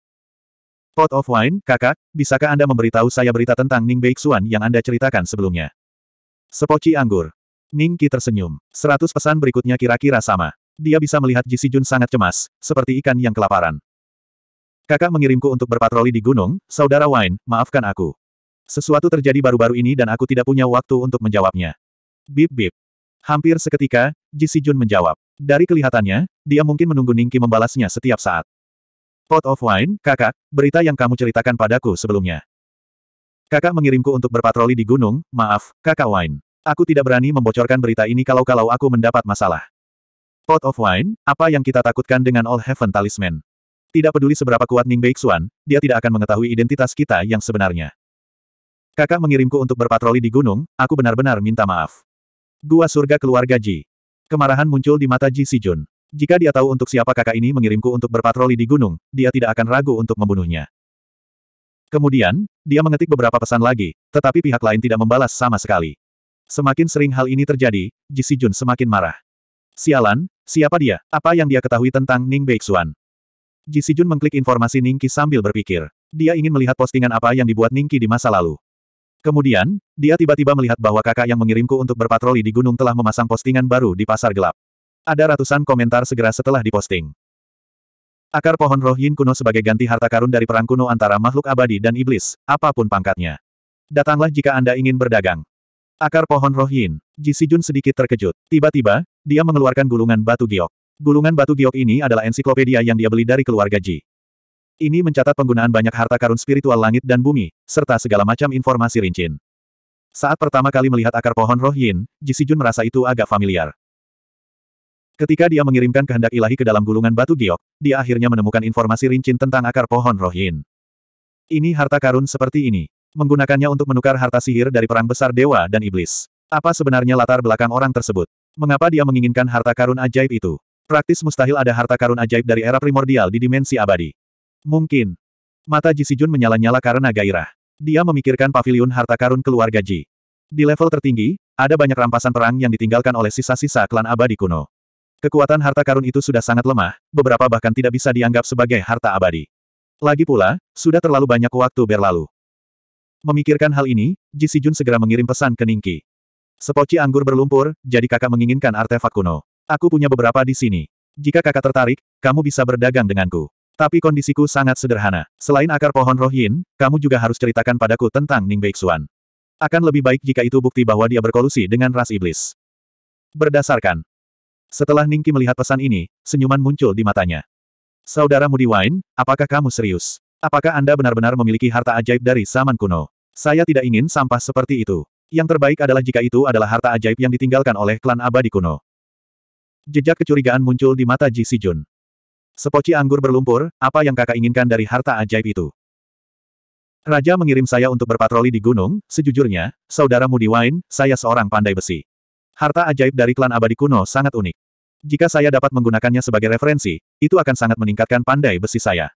A: Pot of Wine, kakak, bisakah Anda memberitahu saya berita tentang Ning Beixuan yang Anda ceritakan sebelumnya? Sepoci anggur. Ning Qi tersenyum. Seratus pesan berikutnya kira-kira sama. Dia bisa melihat Ji Jun sangat cemas, seperti ikan yang kelaparan. Kakak mengirimku untuk berpatroli di gunung, Saudara Wine, maafkan aku. Sesuatu terjadi baru-baru ini dan aku tidak punya waktu untuk menjawabnya. Bip-bip. Hampir seketika, Ji Jun menjawab. Dari kelihatannya, dia mungkin menunggu Ning Ningki membalasnya setiap saat. Pot of Wine, kakak, berita yang kamu ceritakan padaku sebelumnya. Kakak mengirimku untuk berpatroli di gunung, maaf, kakak Wine. Aku tidak berani membocorkan berita ini kalau-kalau aku mendapat masalah. Pot of Wine, apa yang kita takutkan dengan All Heaven Talisman? Tidak peduli seberapa kuat Ning Beixuan, dia tidak akan mengetahui identitas kita yang sebenarnya. Kakak mengirimku untuk berpatroli di gunung, aku benar-benar minta maaf. Gua surga keluarga Ji. Kemarahan muncul di mata Ji Sijun. Jika dia tahu untuk siapa kakak ini mengirimku untuk berpatroli di gunung, dia tidak akan ragu untuk membunuhnya. Kemudian, dia mengetik beberapa pesan lagi, tetapi pihak lain tidak membalas sama sekali. Semakin sering hal ini terjadi, Ji Si Jun semakin marah. Sialan, siapa dia? Apa yang dia ketahui tentang Ning Xuan? Ji Si Jun mengklik informasi Ning Qi sambil berpikir. Dia ingin melihat postingan apa yang dibuat Ning Qi di masa lalu. Kemudian, dia tiba-tiba melihat bahwa kakak yang mengirimku untuk berpatroli di gunung telah memasang postingan baru di pasar gelap. Ada ratusan komentar segera setelah diposting. Akar pohon roh yin kuno sebagai ganti harta karun dari perang kuno antara makhluk abadi dan iblis, apapun pangkatnya. Datanglah jika Anda ingin berdagang. Akar pohon roh yin. Ji Jun sedikit terkejut. Tiba-tiba, dia mengeluarkan gulungan batu giok. Gulungan batu giok ini adalah ensiklopedia yang dia beli dari keluarga Ji. Ini mencatat penggunaan banyak harta karun spiritual langit dan bumi, serta segala macam informasi rincin. Saat pertama kali melihat akar pohon roh yin, Ji Jun merasa itu agak familiar. Ketika dia mengirimkan kehendak ilahi ke dalam gulungan batu giok, dia akhirnya menemukan informasi rincin tentang akar pohon rohin. Ini harta karun seperti ini. Menggunakannya untuk menukar harta sihir dari perang besar dewa dan iblis. Apa sebenarnya latar belakang orang tersebut? Mengapa dia menginginkan harta karun ajaib itu? Praktis mustahil ada harta karun ajaib dari era primordial di dimensi abadi. Mungkin. Mata Jisijun menyala-nyala karena gairah. Dia memikirkan paviliun harta karun keluarga Ji. Di level tertinggi, ada banyak rampasan perang yang ditinggalkan oleh sisa-sisa klan abadi kuno. Kekuatan harta karun itu sudah sangat lemah, beberapa bahkan tidak bisa dianggap sebagai harta abadi. Lagi pula, sudah terlalu banyak waktu berlalu. Memikirkan hal ini, Ji Sijun segera mengirim pesan ke Ningki. Sepoci anggur berlumpur, jadi kakak menginginkan artefak kuno. Aku punya beberapa di sini. Jika kakak tertarik, kamu bisa berdagang denganku. Tapi kondisiku sangat sederhana. Selain akar pohon Roh Yin, kamu juga harus ceritakan padaku tentang Ning Beixuan. Akan lebih baik jika itu bukti bahwa dia berkolusi dengan ras iblis. Berdasarkan setelah Ningki melihat pesan ini, senyuman muncul di matanya. Saudara Mudi Wine, apakah kamu serius? Apakah Anda benar-benar memiliki harta ajaib dari zaman kuno? Saya tidak ingin sampah seperti itu. Yang terbaik adalah jika itu adalah harta ajaib yang ditinggalkan oleh klan abadi kuno. Jejak kecurigaan muncul di mata Ji Sijun. Sepoci anggur berlumpur, apa yang kakak inginkan dari harta ajaib itu? Raja mengirim saya untuk berpatroli di gunung, sejujurnya, saudara Mudi Wine, saya seorang pandai besi. Harta ajaib dari klan abadi kuno sangat unik. Jika saya dapat menggunakannya sebagai referensi, itu akan sangat meningkatkan pandai besi saya.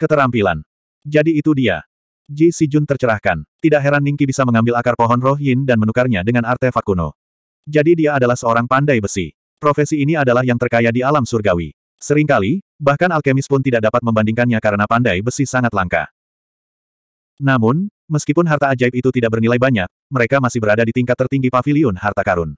A: Keterampilan. Jadi itu dia. Ji Si Jun tercerahkan. Tidak heran Ningki bisa mengambil akar pohon roh yin dan menukarnya dengan artefak kuno. Jadi dia adalah seorang pandai besi. Profesi ini adalah yang terkaya di alam surgawi. Seringkali, bahkan alkemis pun tidak dapat membandingkannya karena pandai besi sangat langka. Namun, meskipun harta ajaib itu tidak bernilai banyak, mereka masih berada di tingkat tertinggi pavilion harta karun.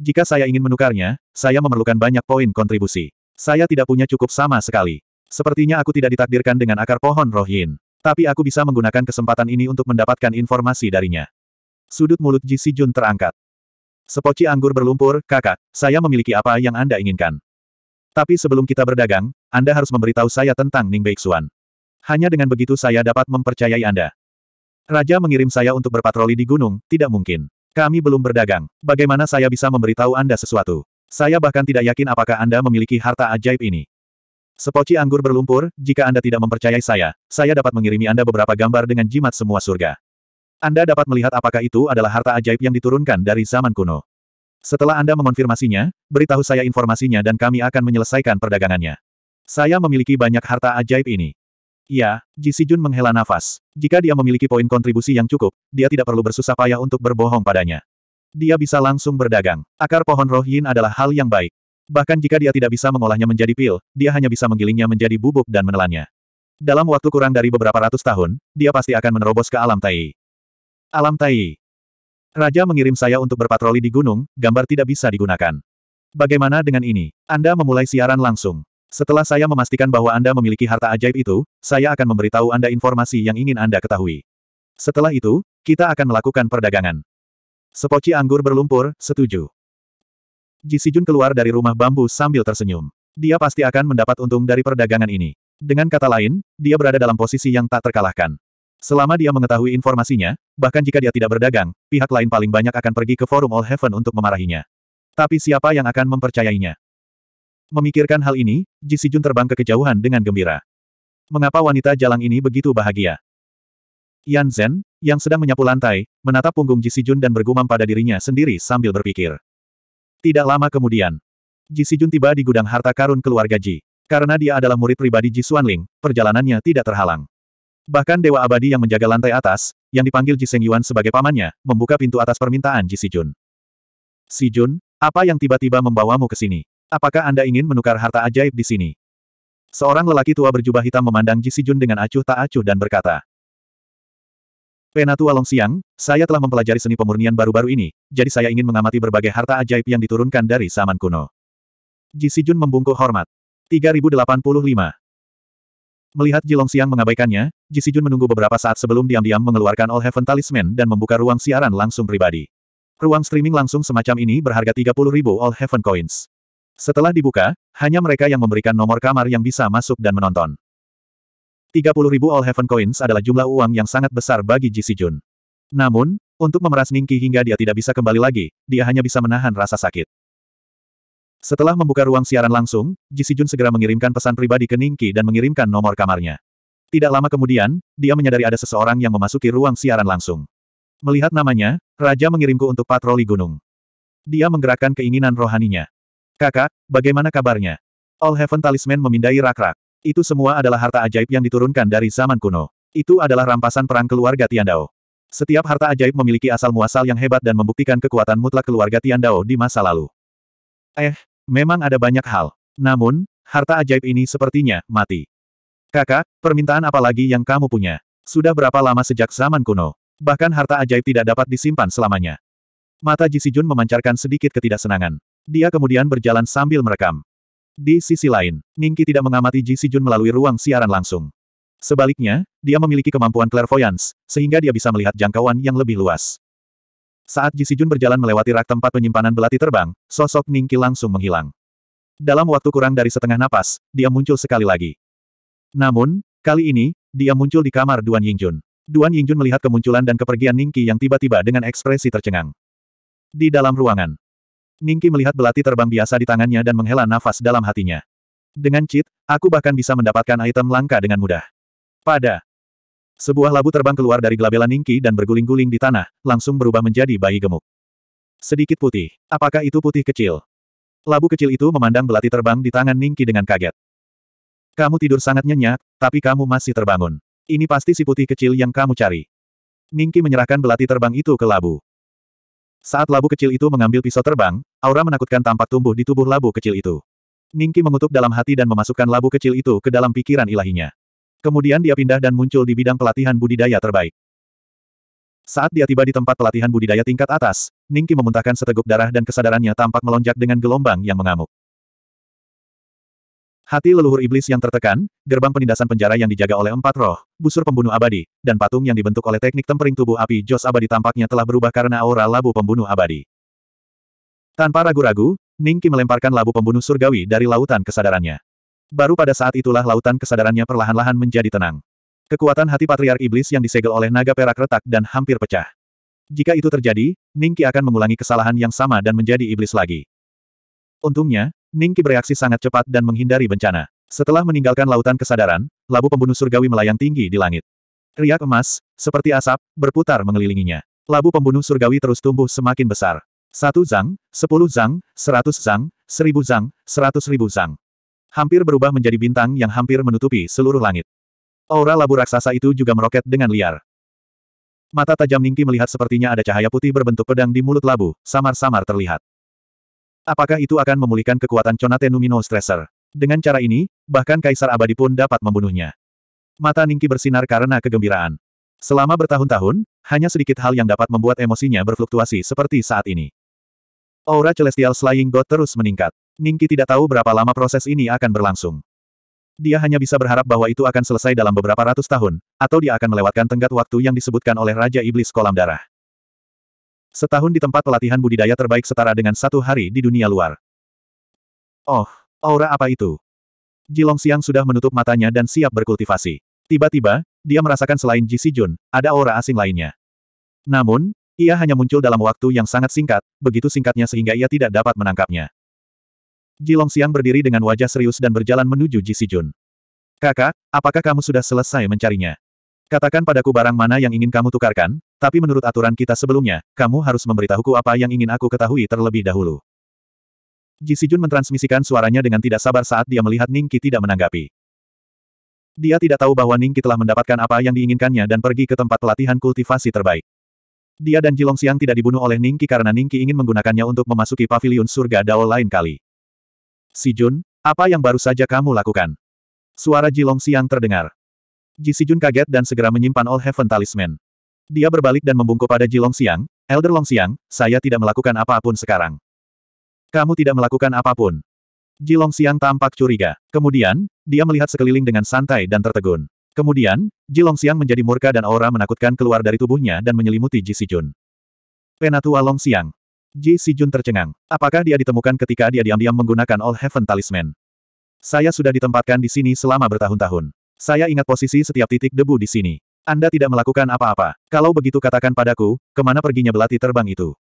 A: Jika saya ingin menukarnya, saya memerlukan banyak poin kontribusi. Saya tidak punya cukup sama sekali. Sepertinya aku tidak ditakdirkan dengan akar pohon roh yin. Tapi aku bisa menggunakan kesempatan ini untuk mendapatkan informasi darinya. Sudut mulut Ji Jun terangkat. Sepoci anggur berlumpur, kakak, saya memiliki apa yang Anda inginkan. Tapi sebelum kita berdagang, Anda harus memberitahu saya tentang Ning Beixuan. Hanya dengan begitu saya dapat mempercayai Anda. Raja mengirim saya untuk berpatroli di gunung, tidak mungkin. Kami belum berdagang. Bagaimana saya bisa memberitahu Anda sesuatu? Saya bahkan tidak yakin apakah Anda memiliki harta ajaib ini. Sepoci anggur berlumpur, jika Anda tidak mempercayai saya, saya dapat mengirimi Anda beberapa gambar dengan jimat semua surga. Anda dapat melihat apakah itu adalah harta ajaib yang diturunkan dari zaman kuno. Setelah Anda mengonfirmasinya, beritahu saya informasinya dan kami akan menyelesaikan perdagangannya. Saya memiliki banyak harta ajaib ini. Ya, Ji Sijun menghela nafas. Jika dia memiliki poin kontribusi yang cukup, dia tidak perlu bersusah payah untuk berbohong padanya. Dia bisa langsung berdagang. Akar pohon roh yin adalah hal yang baik. Bahkan jika dia tidak bisa mengolahnya menjadi pil, dia hanya bisa menggilingnya menjadi bubuk dan menelannya. Dalam waktu kurang dari beberapa ratus tahun, dia pasti akan menerobos ke alam tai. Alam tai. Raja mengirim saya untuk berpatroli di gunung, gambar tidak bisa digunakan. Bagaimana dengan ini? Anda memulai siaran langsung. Setelah saya memastikan bahwa Anda memiliki harta ajaib itu, saya akan memberitahu Anda informasi yang ingin Anda ketahui. Setelah itu, kita akan melakukan perdagangan. Sepoci anggur berlumpur, setuju. Ji Sijun keluar dari rumah bambu sambil tersenyum. Dia pasti akan mendapat untung dari perdagangan ini. Dengan kata lain, dia berada dalam posisi yang tak terkalahkan. Selama dia mengetahui informasinya, bahkan jika dia tidak berdagang, pihak lain paling banyak akan pergi ke forum All Heaven untuk memarahinya. Tapi siapa yang akan mempercayainya? Memikirkan hal ini, Ji Sijun terbang ke kejauhan dengan gembira. Mengapa wanita jalang ini begitu bahagia? Yan Zhen, yang sedang menyapu lantai, menatap punggung Ji Sijun dan bergumam pada dirinya sendiri sambil berpikir. Tidak lama kemudian, Ji Sijun tiba di gudang harta karun keluarga Ji. Karena dia adalah murid pribadi Ji Xuanling, perjalanannya tidak terhalang. Bahkan Dewa Abadi yang menjaga lantai atas, yang dipanggil Ji Seng Yuan sebagai pamannya, membuka pintu atas permintaan Ji Sijun. Sijun, apa yang tiba-tiba membawamu ke sini? Apakah Anda ingin menukar harta ajaib di sini? Seorang lelaki tua berjubah hitam memandang Ji Sijun dengan acuh tak acuh dan berkata. Penatua Longxiang, saya telah mempelajari seni pemurnian baru-baru ini, jadi saya ingin mengamati berbagai harta ajaib yang diturunkan dari zaman kuno. Ji Sijun membungkuk hormat. 3085 Melihat Ji Longxiang mengabaikannya, Ji Sijun menunggu beberapa saat sebelum diam-diam mengeluarkan All Heaven Talisman dan membuka ruang siaran langsung pribadi. Ruang streaming langsung semacam ini berharga 30.000 All Heaven Coins. Setelah dibuka, hanya mereka yang memberikan nomor kamar yang bisa masuk dan menonton. 30.000 All Heaven Coins adalah jumlah uang yang sangat besar bagi Ji Jun. Namun, untuk memeras Ningki hingga dia tidak bisa kembali lagi, dia hanya bisa menahan rasa sakit. Setelah membuka ruang siaran langsung, Ji Jun segera mengirimkan pesan pribadi ke Ningki dan mengirimkan nomor kamarnya. Tidak lama kemudian, dia menyadari ada seseorang yang memasuki ruang siaran langsung. Melihat namanya, Raja mengirimku untuk patroli gunung. Dia menggerakkan keinginan rohaninya. Kakak, bagaimana kabarnya? All Heaven Talisman memindai rak-rak. Itu semua adalah harta ajaib yang diturunkan dari zaman kuno. Itu adalah rampasan perang keluarga Tian Dao. Setiap harta ajaib memiliki asal-muasal yang hebat dan membuktikan kekuatan mutlak keluarga Tian Dao di masa lalu. Eh, memang ada banyak hal. Namun, harta ajaib ini sepertinya mati. Kakak, permintaan apa lagi yang kamu punya? Sudah berapa lama sejak zaman kuno? Bahkan harta ajaib tidak dapat disimpan selamanya. Mata Jisijun memancarkan sedikit ketidaksenangan. Dia kemudian berjalan sambil merekam. Di sisi lain, Ningki tidak mengamati Ji Sijun melalui ruang siaran langsung. Sebaliknya, dia memiliki kemampuan clairvoyance, sehingga dia bisa melihat jangkauan yang lebih luas. Saat Ji Sijun berjalan melewati rak tempat penyimpanan belati terbang, sosok Ningki langsung menghilang. Dalam waktu kurang dari setengah napas, dia muncul sekali lagi. Namun, kali ini, dia muncul di kamar Duan Yingjun. Duan Yingjun melihat kemunculan dan kepergian Ningki yang tiba-tiba dengan ekspresi tercengang. Di dalam ruangan, Ningki melihat belati terbang biasa di tangannya dan menghela nafas dalam hatinya. Dengan cheat, aku bahkan bisa mendapatkan item langka dengan mudah. Pada sebuah labu terbang keluar dari gelabelan Ningki dan berguling-guling di tanah, langsung berubah menjadi bayi gemuk. Sedikit putih. Apakah itu putih kecil? Labu kecil itu memandang belati terbang di tangan Ningki dengan kaget. Kamu tidur sangat nyenyak, tapi kamu masih terbangun. Ini pasti si putih kecil yang kamu cari. Ningki menyerahkan belati terbang itu ke labu. Saat labu kecil itu mengambil pisau terbang, Aura menakutkan tampak tumbuh di tubuh labu kecil itu. Ningki mengutuk dalam hati dan memasukkan labu kecil itu ke dalam pikiran ilahinya. Kemudian dia pindah dan muncul di bidang pelatihan budidaya terbaik. Saat dia tiba di tempat pelatihan budidaya tingkat atas, Ningki memuntahkan seteguk darah dan kesadarannya tampak melonjak dengan gelombang yang mengamuk. Hati leluhur iblis yang tertekan, gerbang penindasan penjara yang dijaga oleh empat roh, busur pembunuh abadi, dan patung yang dibentuk oleh teknik tempering tubuh api Jos abadi tampaknya telah berubah karena aura labu pembunuh abadi. Tanpa ragu-ragu, Ningki melemparkan labu pembunuh surgawi dari lautan kesadarannya. Baru pada saat itulah lautan kesadarannya perlahan-lahan menjadi tenang. Kekuatan hati patriark iblis yang disegel oleh naga perak retak dan hampir pecah. Jika itu terjadi, Ningki akan mengulangi kesalahan yang sama dan menjadi iblis lagi. Untungnya, Ningki bereaksi sangat cepat dan menghindari bencana. Setelah meninggalkan lautan kesadaran, labu pembunuh surgawi melayang tinggi di langit. Riak emas, seperti asap, berputar mengelilinginya. Labu pembunuh surgawi terus tumbuh semakin besar. Satu zang, sepuluh zang, seratus zang, seribu zang, seratus ribu zang. Hampir berubah menjadi bintang yang hampir menutupi seluruh langit. Aura labu raksasa itu juga meroket dengan liar. Mata tajam Ningki melihat sepertinya ada cahaya putih berbentuk pedang di mulut labu, samar-samar terlihat. Apakah itu akan memulihkan kekuatan Conate Numino Stresser? Dengan cara ini, bahkan Kaisar Abadi pun dapat membunuhnya. Mata Ningki bersinar karena kegembiraan. Selama bertahun-tahun, hanya sedikit hal yang dapat membuat emosinya berfluktuasi seperti saat ini. Aura Celestial Slaying God terus meningkat. Ningki tidak tahu berapa lama proses ini akan berlangsung. Dia hanya bisa berharap bahwa itu akan selesai dalam beberapa ratus tahun, atau dia akan melewatkan tenggat waktu yang disebutkan oleh Raja Iblis Kolam Darah. Setahun di tempat pelatihan budidaya terbaik setara dengan satu hari di dunia luar. Oh, aura apa itu? Jilong Siang sudah menutup matanya dan siap berkultivasi. Tiba-tiba, dia merasakan selain Ji Si Jun, ada aura asing lainnya. Namun, ia hanya muncul dalam waktu yang sangat singkat, begitu singkatnya sehingga ia tidak dapat menangkapnya. Jilong Xiang berdiri dengan wajah serius dan berjalan menuju Ji Sijun. Kakak, apakah kamu sudah selesai mencarinya? Katakan padaku barang mana yang ingin kamu tukarkan, tapi menurut aturan kita sebelumnya, kamu harus memberitahuku apa yang ingin aku ketahui terlebih dahulu. Ji Sijun mentransmisikan suaranya dengan tidak sabar saat dia melihat Ningki tidak menanggapi. Dia tidak tahu bahwa Ningki telah mendapatkan apa yang diinginkannya dan pergi ke tempat pelatihan kultivasi terbaik. Dia dan Jilong Xiang tidak dibunuh oleh Ningki karena Ningki ingin menggunakannya untuk memasuki pavilion surga Dao lain kali. Si Jun, apa yang baru saja kamu lakukan? Suara Jilong Xiang terdengar. Ji si Jun kaget dan segera menyimpan All Heaven Talisman. Dia berbalik dan membungkuk pada Jilong Xiang, Elder Long Xiang, saya tidak melakukan apapun sekarang. Kamu tidak melakukan apapun. Jilong Xiang tampak curiga. Kemudian, dia melihat sekeliling dengan santai dan tertegun. Kemudian, Xiang menjadi murka dan aura menakutkan keluar dari tubuhnya dan menyelimuti Ji Sijun. Penatua Longxiang. Ji Sijun tercengang. Apakah dia ditemukan ketika dia diam-diam menggunakan All Heaven Talisman? Saya sudah ditempatkan di sini selama bertahun-tahun. Saya ingat posisi setiap titik debu di sini. Anda tidak melakukan apa-apa. Kalau begitu katakan padaku, kemana perginya belati terbang itu?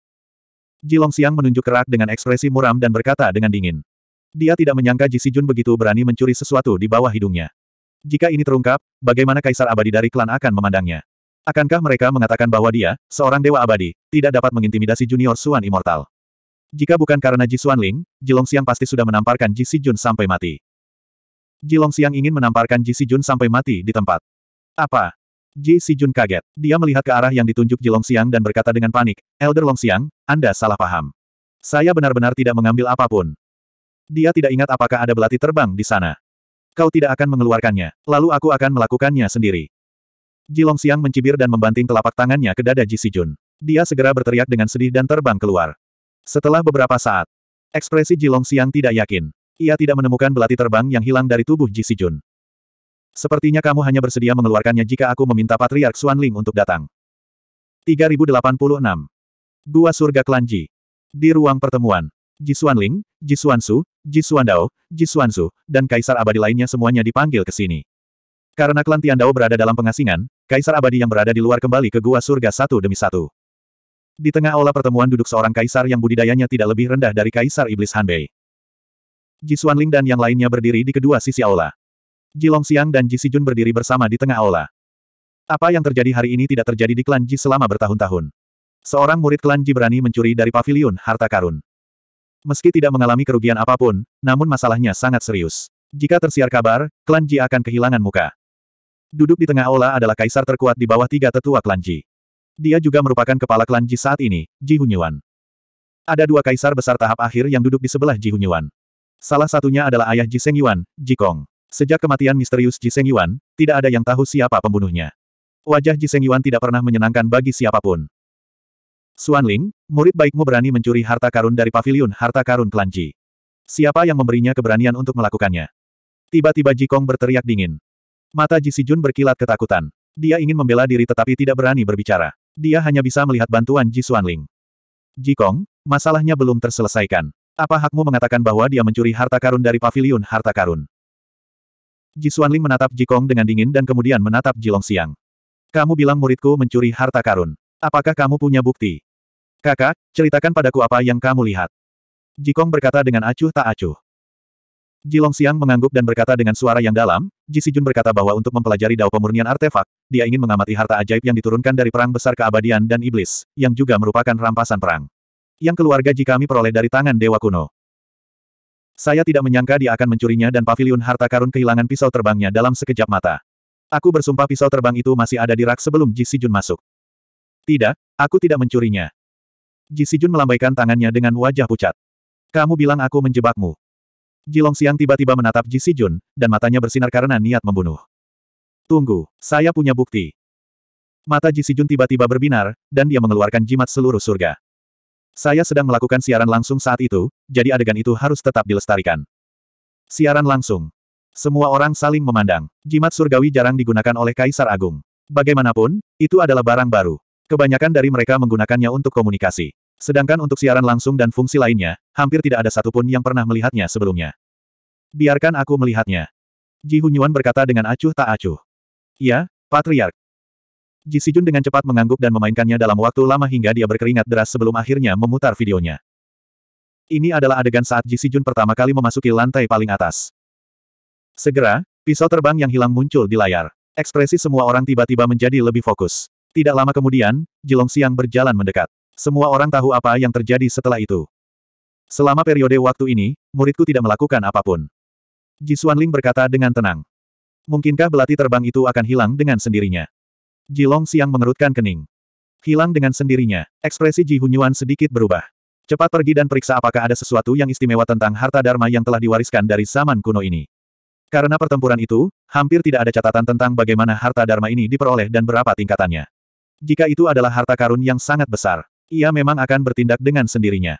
A: Xiang menunjuk kerak dengan ekspresi muram dan berkata dengan dingin. Dia tidak menyangka Ji Sijun begitu berani mencuri sesuatu di bawah hidungnya. Jika ini terungkap, bagaimana kaisar abadi dari klan akan memandangnya? Akankah mereka mengatakan bahwa dia, seorang dewa abadi, tidak dapat mengintimidasi junior Suan Immortal? Jika bukan karena Ji Suan Ling, Jilong Xiang pasti sudah menamparkan Ji Si Jun sampai mati. Jilong Xiang ingin menamparkan Ji Si Jun sampai mati di tempat. Apa? Ji Si Jun kaget. Dia melihat ke arah yang ditunjuk Jilong Xiang dan berkata dengan panik, Elder Long Xiang, Anda salah paham. Saya benar-benar tidak mengambil apapun. Dia tidak ingat apakah ada belati terbang di sana. Kau tidak akan mengeluarkannya, lalu aku akan melakukannya sendiri. Jilong Siang mencibir dan membanting telapak tangannya ke dada Ji Sijun. Dia segera berteriak dengan sedih dan terbang keluar. Setelah beberapa saat, ekspresi Jilong Siang tidak yakin. Ia tidak menemukan belati terbang yang hilang dari tubuh Ji Sijun. Sepertinya kamu hanya bersedia mengeluarkannya jika aku meminta Patriark Xuan Ling untuk datang. 3086. Gua Surga Klanji. Di ruang pertemuan, Jisuan Dao, Jisuan Su, dan Kaisar Abadi lainnya semuanya dipanggil ke sini. Karena klan Tiandao berada dalam pengasingan, Kaisar Abadi yang berada di luar kembali ke Gua Surga satu demi satu. Di tengah aula pertemuan duduk seorang kaisar yang budidayanya tidak lebih rendah dari Kaisar Iblis Hanbei. Ji Xuanling dan yang lainnya berdiri di kedua sisi aula. Ji Longxiang dan Ji Sijun berdiri bersama di tengah aula. Apa yang terjadi hari ini tidak terjadi di klan Ji selama bertahun-tahun. Seorang murid klan Ji berani mencuri dari pavilion harta karun. Meski tidak mengalami kerugian apapun, namun masalahnya sangat serius. Jika tersiar kabar, klan Ji akan kehilangan muka. Duduk di tengah aula adalah kaisar terkuat di bawah tiga tetua klan Ji. Dia juga merupakan kepala klan Ji saat ini, Ji Hunyuan. Ada dua kaisar besar tahap akhir yang duduk di sebelah Ji Hunyuan. Salah satunya adalah ayah Ji Seng Yuan, Ji Kong. Sejak kematian misterius Ji Seng Yuan, tidak ada yang tahu siapa pembunuhnya. Wajah Ji Seng Yuan tidak pernah menyenangkan bagi siapapun. Suan murid baikmu berani mencuri harta karun dari paviliun harta karun klan Siapa yang memberinya keberanian untuk melakukannya? Tiba-tiba Jikong berteriak dingin. Mata Ji Sijun berkilat ketakutan. Dia ingin membela diri tetapi tidak berani berbicara. Dia hanya bisa melihat bantuan Ji Suan Ling. Jikong, masalahnya belum terselesaikan. Apa hakmu mengatakan bahwa dia mencuri harta karun dari paviliun harta karun? Ji Suanling menatap menatap Jikong dengan dingin dan kemudian menatap Jilong Siang. Kamu bilang muridku mencuri harta karun. Apakah kamu punya bukti? Kakak, ceritakan padaku apa yang kamu lihat. Jikong berkata dengan acuh tak acuh. Jilong Siang mengangguk dan berkata dengan suara yang dalam, Ji Si Jun berkata bahwa untuk mempelajari dao pemurnian artefak, dia ingin mengamati harta ajaib yang diturunkan dari perang besar keabadian dan iblis, yang juga merupakan rampasan perang. Yang keluarga Ji kami peroleh dari tangan Dewa Kuno. Saya tidak menyangka dia akan mencurinya dan pavilion harta karun kehilangan pisau terbangnya dalam sekejap mata. Aku bersumpah pisau terbang itu masih ada di rak sebelum Ji Si Jun masuk. Tidak, aku tidak mencurinya. Ji Sijun melambaikan tangannya dengan wajah pucat. Kamu bilang aku menjebakmu. Jilong Xiang tiba-tiba menatap Ji Sijun, dan matanya bersinar karena niat membunuh. Tunggu, saya punya bukti. Mata Ji Sijun tiba-tiba berbinar, dan dia mengeluarkan jimat seluruh surga. Saya sedang melakukan siaran langsung saat itu, jadi adegan itu harus tetap dilestarikan. Siaran langsung. Semua orang saling memandang. Jimat surgawi jarang digunakan oleh Kaisar Agung. Bagaimanapun, itu adalah barang baru. Kebanyakan dari mereka menggunakannya untuk komunikasi. Sedangkan untuk siaran langsung dan fungsi lainnya, hampir tidak ada satupun yang pernah melihatnya sebelumnya. Biarkan aku melihatnya. Ji Hunyuan berkata dengan acuh tak acuh. Ya, Patriark. Ji Sijun dengan cepat mengangguk dan memainkannya dalam waktu lama hingga dia berkeringat deras sebelum akhirnya memutar videonya. Ini adalah adegan saat Ji Sijun pertama kali memasuki lantai paling atas. Segera, pisau terbang yang hilang muncul di layar. Ekspresi semua orang tiba-tiba menjadi lebih fokus. Tidak lama kemudian, Jilong Siang berjalan mendekat. Semua orang tahu apa yang terjadi setelah itu. Selama periode waktu ini, muridku tidak melakukan apapun. Ji Xuanling berkata dengan tenang. Mungkinkah belati terbang itu akan hilang dengan sendirinya? Jilong Siang mengerutkan kening. Hilang dengan sendirinya, ekspresi Ji Hunyuan sedikit berubah. Cepat pergi dan periksa apakah ada sesuatu yang istimewa tentang harta dharma yang telah diwariskan dari zaman kuno ini. Karena pertempuran itu, hampir tidak ada catatan tentang bagaimana harta dharma ini diperoleh dan berapa tingkatannya. Jika itu adalah harta karun yang sangat besar, ia memang akan bertindak dengan sendirinya.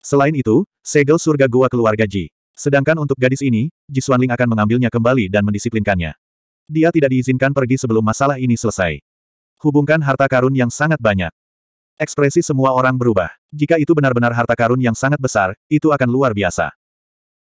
A: Selain itu, segel surga gua keluarga Ji. Sedangkan untuk gadis ini, Ji Xuanling akan mengambilnya kembali dan mendisiplinkannya. Dia tidak diizinkan pergi sebelum masalah ini selesai. Hubungkan harta karun yang sangat banyak. Ekspresi semua orang berubah. Jika itu benar-benar harta karun yang sangat besar, itu akan luar biasa.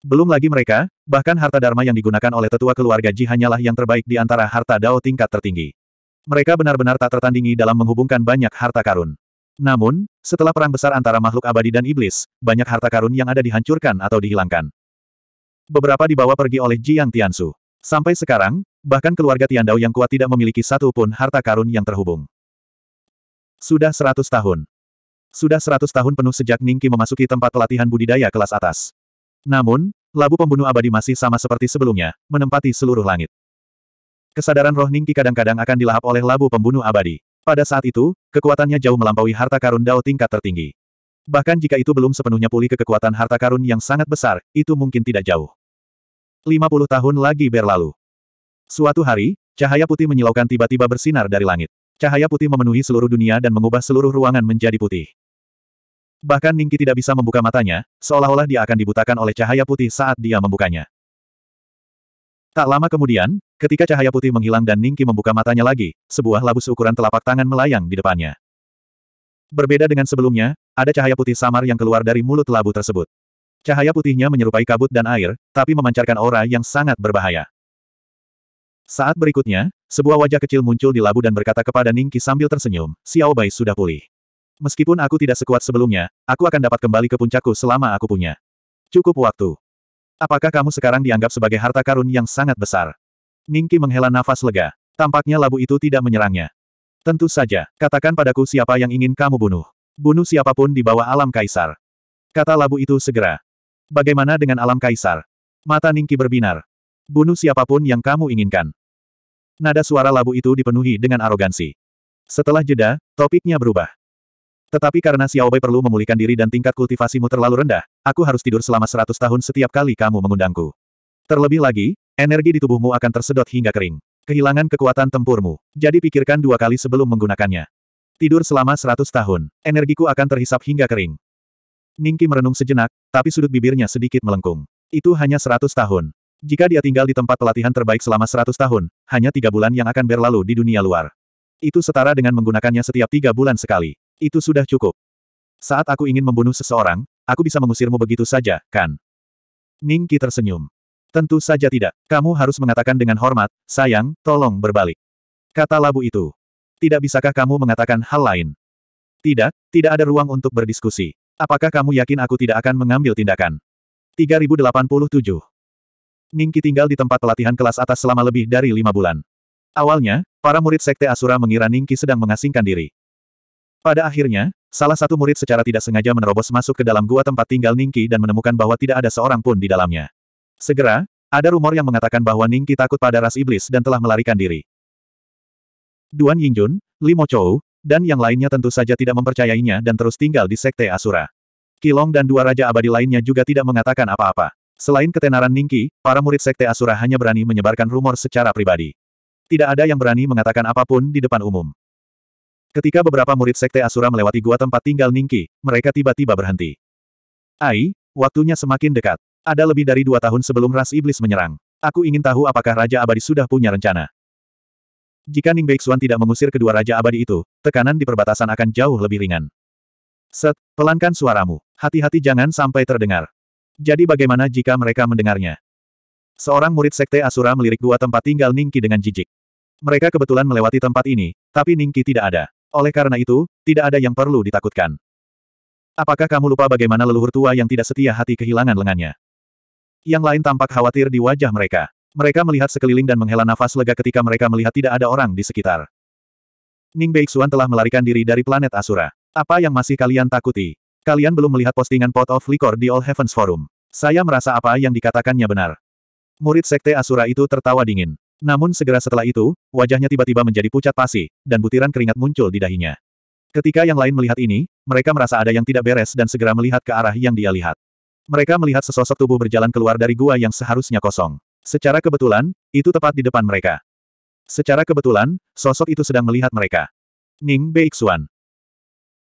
A: Belum lagi mereka, bahkan harta dharma yang digunakan oleh tetua keluarga Ji hanyalah yang terbaik di antara harta dao tingkat tertinggi. Mereka benar-benar tak tertandingi dalam menghubungkan banyak harta karun. Namun, setelah perang besar antara makhluk abadi dan iblis, banyak harta karun yang ada dihancurkan atau dihilangkan. Beberapa dibawa pergi oleh Jiang Tiansu. Sampai sekarang, bahkan keluarga Tian Dao yang kuat tidak memiliki satu pun harta karun yang terhubung. Sudah seratus tahun. Sudah seratus tahun penuh sejak Ningki memasuki tempat pelatihan budidaya kelas atas. Namun, labu pembunuh abadi masih sama seperti sebelumnya, menempati seluruh langit. Kesadaran roh Ningki kadang-kadang akan dilahap oleh labu pembunuh abadi. Pada saat itu, kekuatannya jauh melampaui harta karun Dao tingkat tertinggi. Bahkan jika itu belum sepenuhnya pulih ke kekuatan harta karun yang sangat besar, itu mungkin tidak jauh. 50 tahun lagi berlalu. Suatu hari, cahaya putih menyilaukan tiba-tiba bersinar dari langit. Cahaya putih memenuhi seluruh dunia dan mengubah seluruh ruangan menjadi putih. Bahkan Ningki tidak bisa membuka matanya, seolah-olah dia akan dibutakan oleh cahaya putih saat dia membukanya. Tak lama kemudian, ketika cahaya putih menghilang dan Ningki membuka matanya lagi, sebuah labu seukuran telapak tangan melayang di depannya. Berbeda dengan sebelumnya, ada cahaya putih samar yang keluar dari mulut labu tersebut. Cahaya putihnya menyerupai kabut dan air, tapi memancarkan aura yang sangat berbahaya. Saat berikutnya, sebuah wajah kecil muncul di labu dan berkata kepada Ningki sambil tersenyum, Xiao Bai sudah pulih. Meskipun aku tidak sekuat sebelumnya, aku akan dapat kembali ke puncakku selama aku punya. Cukup waktu. Apakah kamu sekarang dianggap sebagai harta karun yang sangat besar? Ningki menghela nafas lega. Tampaknya labu itu tidak menyerangnya. Tentu saja, katakan padaku siapa yang ingin kamu bunuh. Bunuh siapapun di bawah alam kaisar. Kata labu itu segera. Bagaimana dengan alam kaisar? Mata Ningki berbinar. Bunuh siapapun yang kamu inginkan. Nada suara labu itu dipenuhi dengan arogansi. Setelah jeda, topiknya berubah. Tetapi karena Xiaobai perlu memulihkan diri dan tingkat kultivasimu terlalu rendah, aku harus tidur selama seratus tahun setiap kali kamu mengundangku. Terlebih lagi, energi di tubuhmu akan tersedot hingga kering. Kehilangan kekuatan tempurmu, jadi pikirkan dua kali sebelum menggunakannya. Tidur selama seratus tahun, energiku akan terhisap hingga kering. Ningki merenung sejenak, tapi sudut bibirnya sedikit melengkung. Itu hanya seratus tahun. Jika dia tinggal di tempat pelatihan terbaik selama seratus tahun, hanya tiga bulan yang akan berlalu di dunia luar. Itu setara dengan menggunakannya setiap tiga bulan sekali. Itu sudah cukup. Saat aku ingin membunuh seseorang, Aku bisa mengusirmu begitu saja, kan? Ning Qi tersenyum. Tentu saja tidak. Kamu harus mengatakan dengan hormat, sayang, tolong berbalik. Kata labu itu. Tidak bisakah kamu mengatakan hal lain? Tidak, tidak ada ruang untuk berdiskusi. Apakah kamu yakin aku tidak akan mengambil tindakan? 3087 Ningki tinggal di tempat pelatihan kelas atas selama lebih dari lima bulan. Awalnya, para murid Sekte Asura mengira Ningki sedang mengasingkan diri. Pada akhirnya, Salah satu murid secara tidak sengaja menerobos masuk ke dalam gua tempat tinggal Ningki dan menemukan bahwa tidak ada seorang pun di dalamnya. Segera, ada rumor yang mengatakan bahwa Ningki takut pada ras iblis dan telah melarikan diri. Duan Yingjun, Limo Chou, dan yang lainnya tentu saja tidak mempercayainya dan terus tinggal di Sekte Asura. Kilong dan dua raja abadi lainnya juga tidak mengatakan apa-apa. Selain ketenaran Ningki, para murid Sekte Asura hanya berani menyebarkan rumor secara pribadi. Tidak ada yang berani mengatakan apapun di depan umum. Ketika beberapa murid Sekte Asura melewati gua tempat tinggal Ningki, mereka tiba-tiba berhenti. Ai, waktunya semakin dekat. Ada lebih dari dua tahun sebelum ras iblis menyerang. Aku ingin tahu apakah Raja Abadi sudah punya rencana. Jika Ning Beixuan tidak mengusir kedua Raja Abadi itu, tekanan di perbatasan akan jauh lebih ringan. Set, pelankan suaramu. Hati-hati jangan sampai terdengar. Jadi bagaimana jika mereka mendengarnya? Seorang murid Sekte Asura melirik dua tempat tinggal Ningki dengan jijik. Mereka kebetulan melewati tempat ini, tapi Ningki tidak ada. Oleh karena itu, tidak ada yang perlu ditakutkan. Apakah kamu lupa bagaimana leluhur tua yang tidak setia hati kehilangan lengannya? Yang lain tampak khawatir di wajah mereka. Mereka melihat sekeliling dan menghela nafas lega ketika mereka melihat tidak ada orang di sekitar. Ning Beixuan telah melarikan diri dari planet Asura. Apa yang masih kalian takuti? Kalian belum melihat postingan Pot of Liquor di All Heavens Forum. Saya merasa apa yang dikatakannya benar. Murid Sekte Asura itu tertawa dingin. Namun segera setelah itu, wajahnya tiba-tiba menjadi pucat pasi, dan butiran keringat muncul di dahinya. Ketika yang lain melihat ini, mereka merasa ada yang tidak beres dan segera melihat ke arah yang dia lihat. Mereka melihat sesosok tubuh berjalan keluar dari gua yang seharusnya kosong. Secara kebetulan, itu tepat di depan mereka. Secara kebetulan, sosok itu sedang melihat mereka. Ning Beixuan.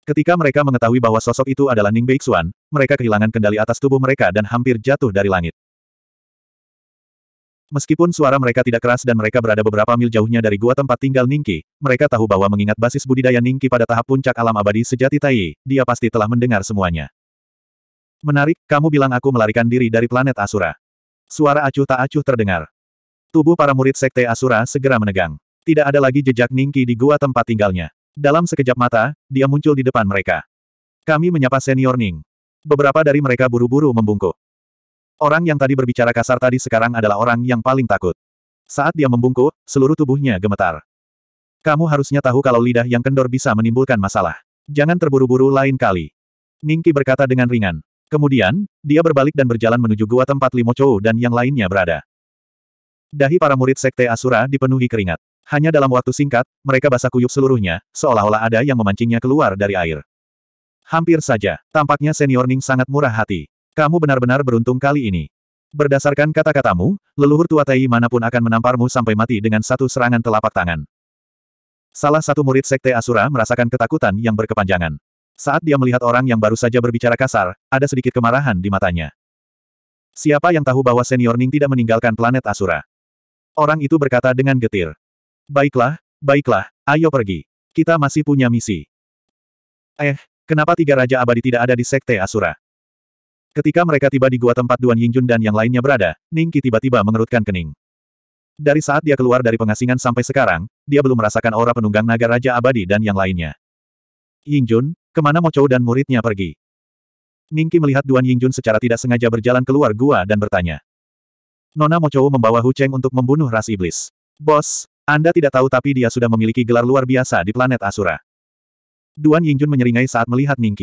A: Ketika mereka mengetahui bahwa sosok itu adalah Ning Beixuan, mereka kehilangan kendali atas tubuh mereka dan hampir jatuh dari langit. Meskipun suara mereka tidak keras dan mereka berada beberapa mil jauhnya dari gua tempat tinggal Ningki, mereka tahu bahwa mengingat basis budidaya Ningki pada tahap puncak alam abadi sejati Tai, dia pasti telah mendengar semuanya. Menarik, kamu bilang aku melarikan diri dari planet Asura. Suara acuh tak acuh terdengar. Tubuh para murid sekte Asura segera menegang. Tidak ada lagi jejak Ningki di gua tempat tinggalnya. Dalam sekejap mata, dia muncul di depan mereka. Kami menyapa senior Ning. Beberapa dari mereka buru-buru membungkuk. Orang yang tadi berbicara kasar tadi sekarang adalah orang yang paling takut. Saat dia membungkuk, seluruh tubuhnya gemetar. Kamu harusnya tahu kalau lidah yang kendor bisa menimbulkan masalah. Jangan terburu-buru lain kali. Ningki berkata dengan ringan. Kemudian, dia berbalik dan berjalan menuju gua tempat Limo Chou dan yang lainnya berada. Dahi para murid Sekte Asura dipenuhi keringat. Hanya dalam waktu singkat, mereka basah kuyup seluruhnya, seolah-olah ada yang memancingnya keluar dari air. Hampir saja, tampaknya senior Ning sangat murah hati. Kamu benar-benar beruntung kali ini. Berdasarkan kata-katamu, leluhur tua Tai manapun akan menamparmu sampai mati dengan satu serangan telapak tangan. Salah satu murid Sekte Asura merasakan ketakutan yang berkepanjangan. Saat dia melihat orang yang baru saja berbicara kasar, ada sedikit kemarahan di matanya. Siapa yang tahu bahwa senior Ning tidak meninggalkan planet Asura? Orang itu berkata dengan getir. Baiklah, baiklah, ayo pergi. Kita masih punya misi. Eh, kenapa tiga Raja Abadi tidak ada di Sekte Asura? Ketika mereka tiba di gua tempat Duan Yingjun dan yang lainnya berada, Ning tiba-tiba mengerutkan kening. Dari saat dia keluar dari pengasingan sampai sekarang, dia belum merasakan aura penunggang naga Raja Abadi dan yang lainnya. Yingjun, kemana Mo Chou dan muridnya pergi? Ning melihat Duan Yingjun secara tidak sengaja berjalan keluar gua dan bertanya. Nona Mo Chou membawa Hu Cheng untuk membunuh ras iblis. Bos, Anda tidak tahu tapi dia sudah memiliki gelar luar biasa di planet Asura. Duan Yingjun menyeringai saat melihat Ning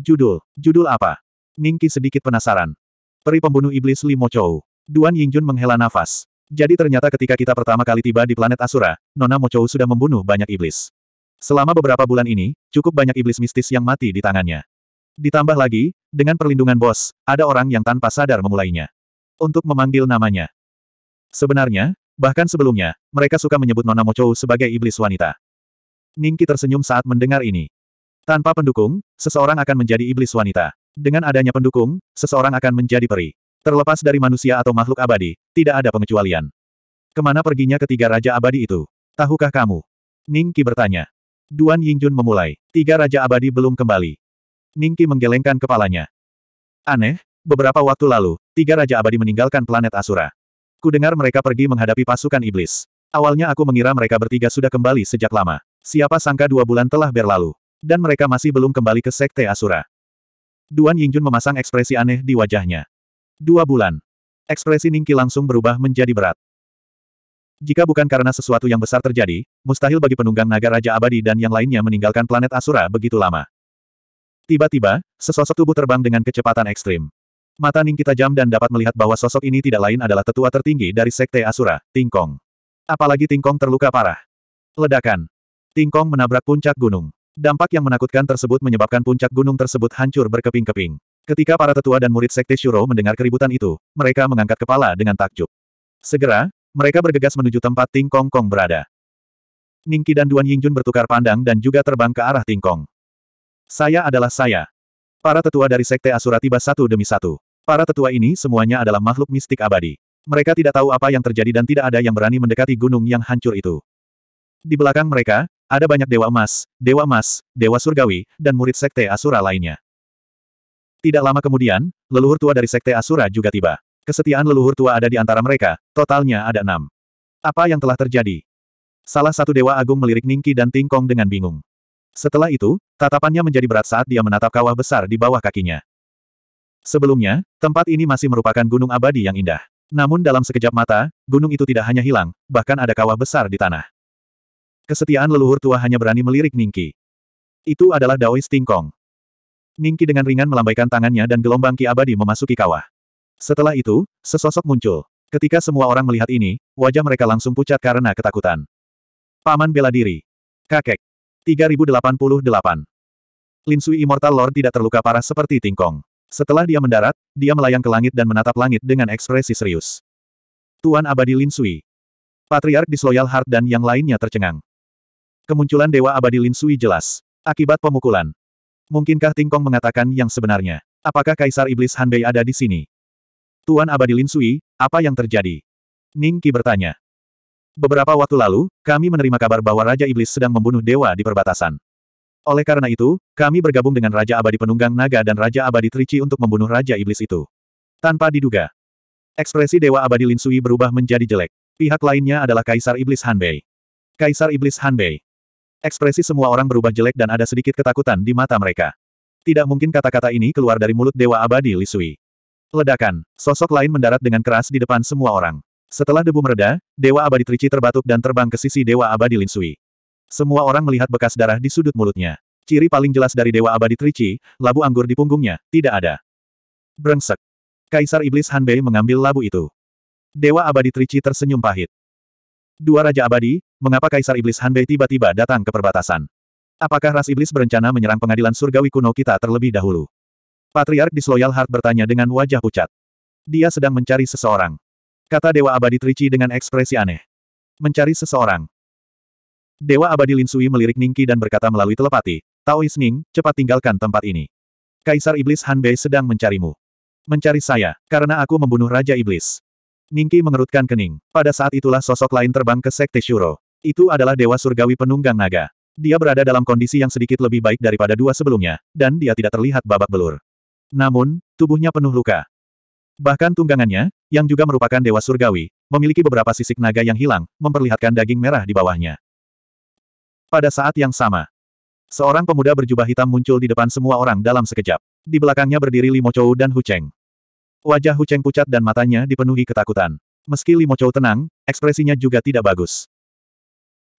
A: Judul, judul apa? Ningki sedikit penasaran. Peri pembunuh iblis Li Mochou. Duan Yingjun menghela nafas. Jadi ternyata ketika kita pertama kali tiba di planet Asura, Nona Mochou sudah membunuh banyak iblis. Selama beberapa bulan ini, cukup banyak iblis mistis yang mati di tangannya. Ditambah lagi, dengan perlindungan bos, ada orang yang tanpa sadar memulainya. Untuk memanggil namanya. Sebenarnya, bahkan sebelumnya, mereka suka menyebut Nona Mochou sebagai iblis wanita. Ningki tersenyum saat mendengar ini. Tanpa pendukung, seseorang akan menjadi iblis wanita. Dengan adanya pendukung, seseorang akan menjadi peri. Terlepas dari manusia atau makhluk abadi, tidak ada pengecualian. Kemana perginya ketiga raja abadi itu? Tahukah kamu? Ning Qi bertanya. Duan Yingjun memulai. Tiga raja abadi belum kembali. Ning Qi menggelengkan kepalanya. Aneh, beberapa waktu lalu, tiga raja abadi meninggalkan planet Asura. Kudengar mereka pergi menghadapi pasukan iblis. Awalnya aku mengira mereka bertiga sudah kembali sejak lama. Siapa sangka dua bulan telah berlalu. Dan mereka masih belum kembali ke Sekte Asura. Duan Yingjun memasang ekspresi aneh di wajahnya. Dua bulan. Ekspresi Ningki langsung berubah menjadi berat. Jika bukan karena sesuatu yang besar terjadi, mustahil bagi penunggang naga Raja Abadi dan yang lainnya meninggalkan planet Asura begitu lama. Tiba-tiba, sesosok tubuh terbang dengan kecepatan ekstrim. Mata Ningki tajam dan dapat melihat bahwa sosok ini tidak lain adalah tetua tertinggi dari Sekte Asura, Tingkong. Apalagi Tingkong terluka parah. Ledakan. Tingkong menabrak puncak gunung. Dampak yang menakutkan tersebut menyebabkan puncak gunung tersebut hancur berkeping-keping. Ketika para tetua dan murid Sekte Shuro mendengar keributan itu, mereka mengangkat kepala dengan takjub. Segera, mereka bergegas menuju tempat Ting Kong Kong berada. Ningki dan Duan Yingjun bertukar pandang dan juga terbang ke arah Ting Kong. Saya adalah saya. Para tetua dari Sekte Asura tiba satu demi satu. Para tetua ini semuanya adalah makhluk mistik abadi. Mereka tidak tahu apa yang terjadi dan tidak ada yang berani mendekati gunung yang hancur itu. Di belakang mereka, ada banyak dewa emas, dewa emas, dewa surgawi, dan murid sekte Asura lainnya. Tidak lama kemudian, leluhur tua dari sekte Asura juga tiba. Kesetiaan leluhur tua ada di antara mereka, totalnya ada enam. Apa yang telah terjadi? Salah satu dewa agung melirik Ningki dan Tingkong dengan bingung. Setelah itu, tatapannya menjadi berat saat dia menatap kawah besar di bawah kakinya. Sebelumnya, tempat ini masih merupakan gunung abadi yang indah. Namun dalam sekejap mata, gunung itu tidak hanya hilang, bahkan ada kawah besar di tanah. Kesetiaan leluhur tua hanya berani melirik Ningki. Itu adalah Daoist Tingkong. Ningki dengan ringan melambaikan tangannya dan gelombang Ki abadi memasuki kawah. Setelah itu, sesosok muncul. Ketika semua orang melihat ini, wajah mereka langsung pucat karena ketakutan. Paman bela diri. Kakek. 3088. Lin Sui Immortal Lord tidak terluka parah seperti Tingkong. Setelah dia mendarat, dia melayang ke langit dan menatap langit dengan ekspresi serius. Tuan Abadi Lin Sui. Patriark Disloyal Heart dan yang lainnya tercengang. Kemunculan Dewa Abadi Lin Sui jelas. Akibat pemukulan. Mungkinkah Tingkong mengatakan yang sebenarnya? Apakah Kaisar Iblis Hanbei ada di sini? Tuan Abadi Lin Sui, apa yang terjadi? Ning Qi bertanya. Beberapa waktu lalu, kami menerima kabar bahwa Raja Iblis sedang membunuh dewa di perbatasan. Oleh karena itu, kami bergabung dengan Raja Abadi Penunggang Naga dan Raja Abadi Trici untuk membunuh Raja Iblis itu. Tanpa diduga. Ekspresi Dewa Abadi Lin Sui berubah menjadi jelek. Pihak lainnya adalah Kaisar Iblis Hanbei. Kaisar Iblis Hanbei. Ekspresi semua orang berubah jelek dan ada sedikit ketakutan di mata mereka. Tidak mungkin kata-kata ini keluar dari mulut Dewa Abadi Li Ledakan, sosok lain mendarat dengan keras di depan semua orang. Setelah debu mereda, Dewa Abadi Trici terbatuk dan terbang ke sisi Dewa Abadi Lin Sui. Semua orang melihat bekas darah di sudut mulutnya. Ciri paling jelas dari Dewa Abadi Trici, labu anggur di punggungnya, tidak ada. Brengsek. Kaisar Iblis Hanbei mengambil labu itu. Dewa Abadi Trici tersenyum pahit. Dua Raja Abadi, mengapa Kaisar Iblis Hanbei tiba-tiba datang ke perbatasan? Apakah ras iblis berencana menyerang pengadilan surgawi kuno kita terlebih dahulu? Patriark Disloyal Heart bertanya dengan wajah pucat. Dia sedang mencari seseorang. Kata Dewa Abadi Trici dengan ekspresi aneh. Mencari seseorang. Dewa Abadi Lin Sui melirik Ningki dan berkata melalui telepati, Taois Ning, cepat tinggalkan tempat ini. Kaisar Iblis Hanbei sedang mencarimu. Mencari saya, karena aku membunuh Raja Iblis. Ningki mengerutkan kening. Pada saat itulah sosok lain terbang ke Sekte Shuro. Itu adalah Dewa Surgawi Penunggang Naga. Dia berada dalam kondisi yang sedikit lebih baik daripada dua sebelumnya, dan dia tidak terlihat babak belur. Namun, tubuhnya penuh luka. Bahkan tunggangannya, yang juga merupakan Dewa Surgawi, memiliki beberapa sisik naga yang hilang, memperlihatkan daging merah di bawahnya. Pada saat yang sama, seorang pemuda berjubah hitam muncul di depan semua orang dalam sekejap. Di belakangnya berdiri Limo Chou dan Hu Cheng. Wajah Hu Cheng pucat dan matanya dipenuhi ketakutan. Meski Limo Chou tenang, ekspresinya juga tidak bagus.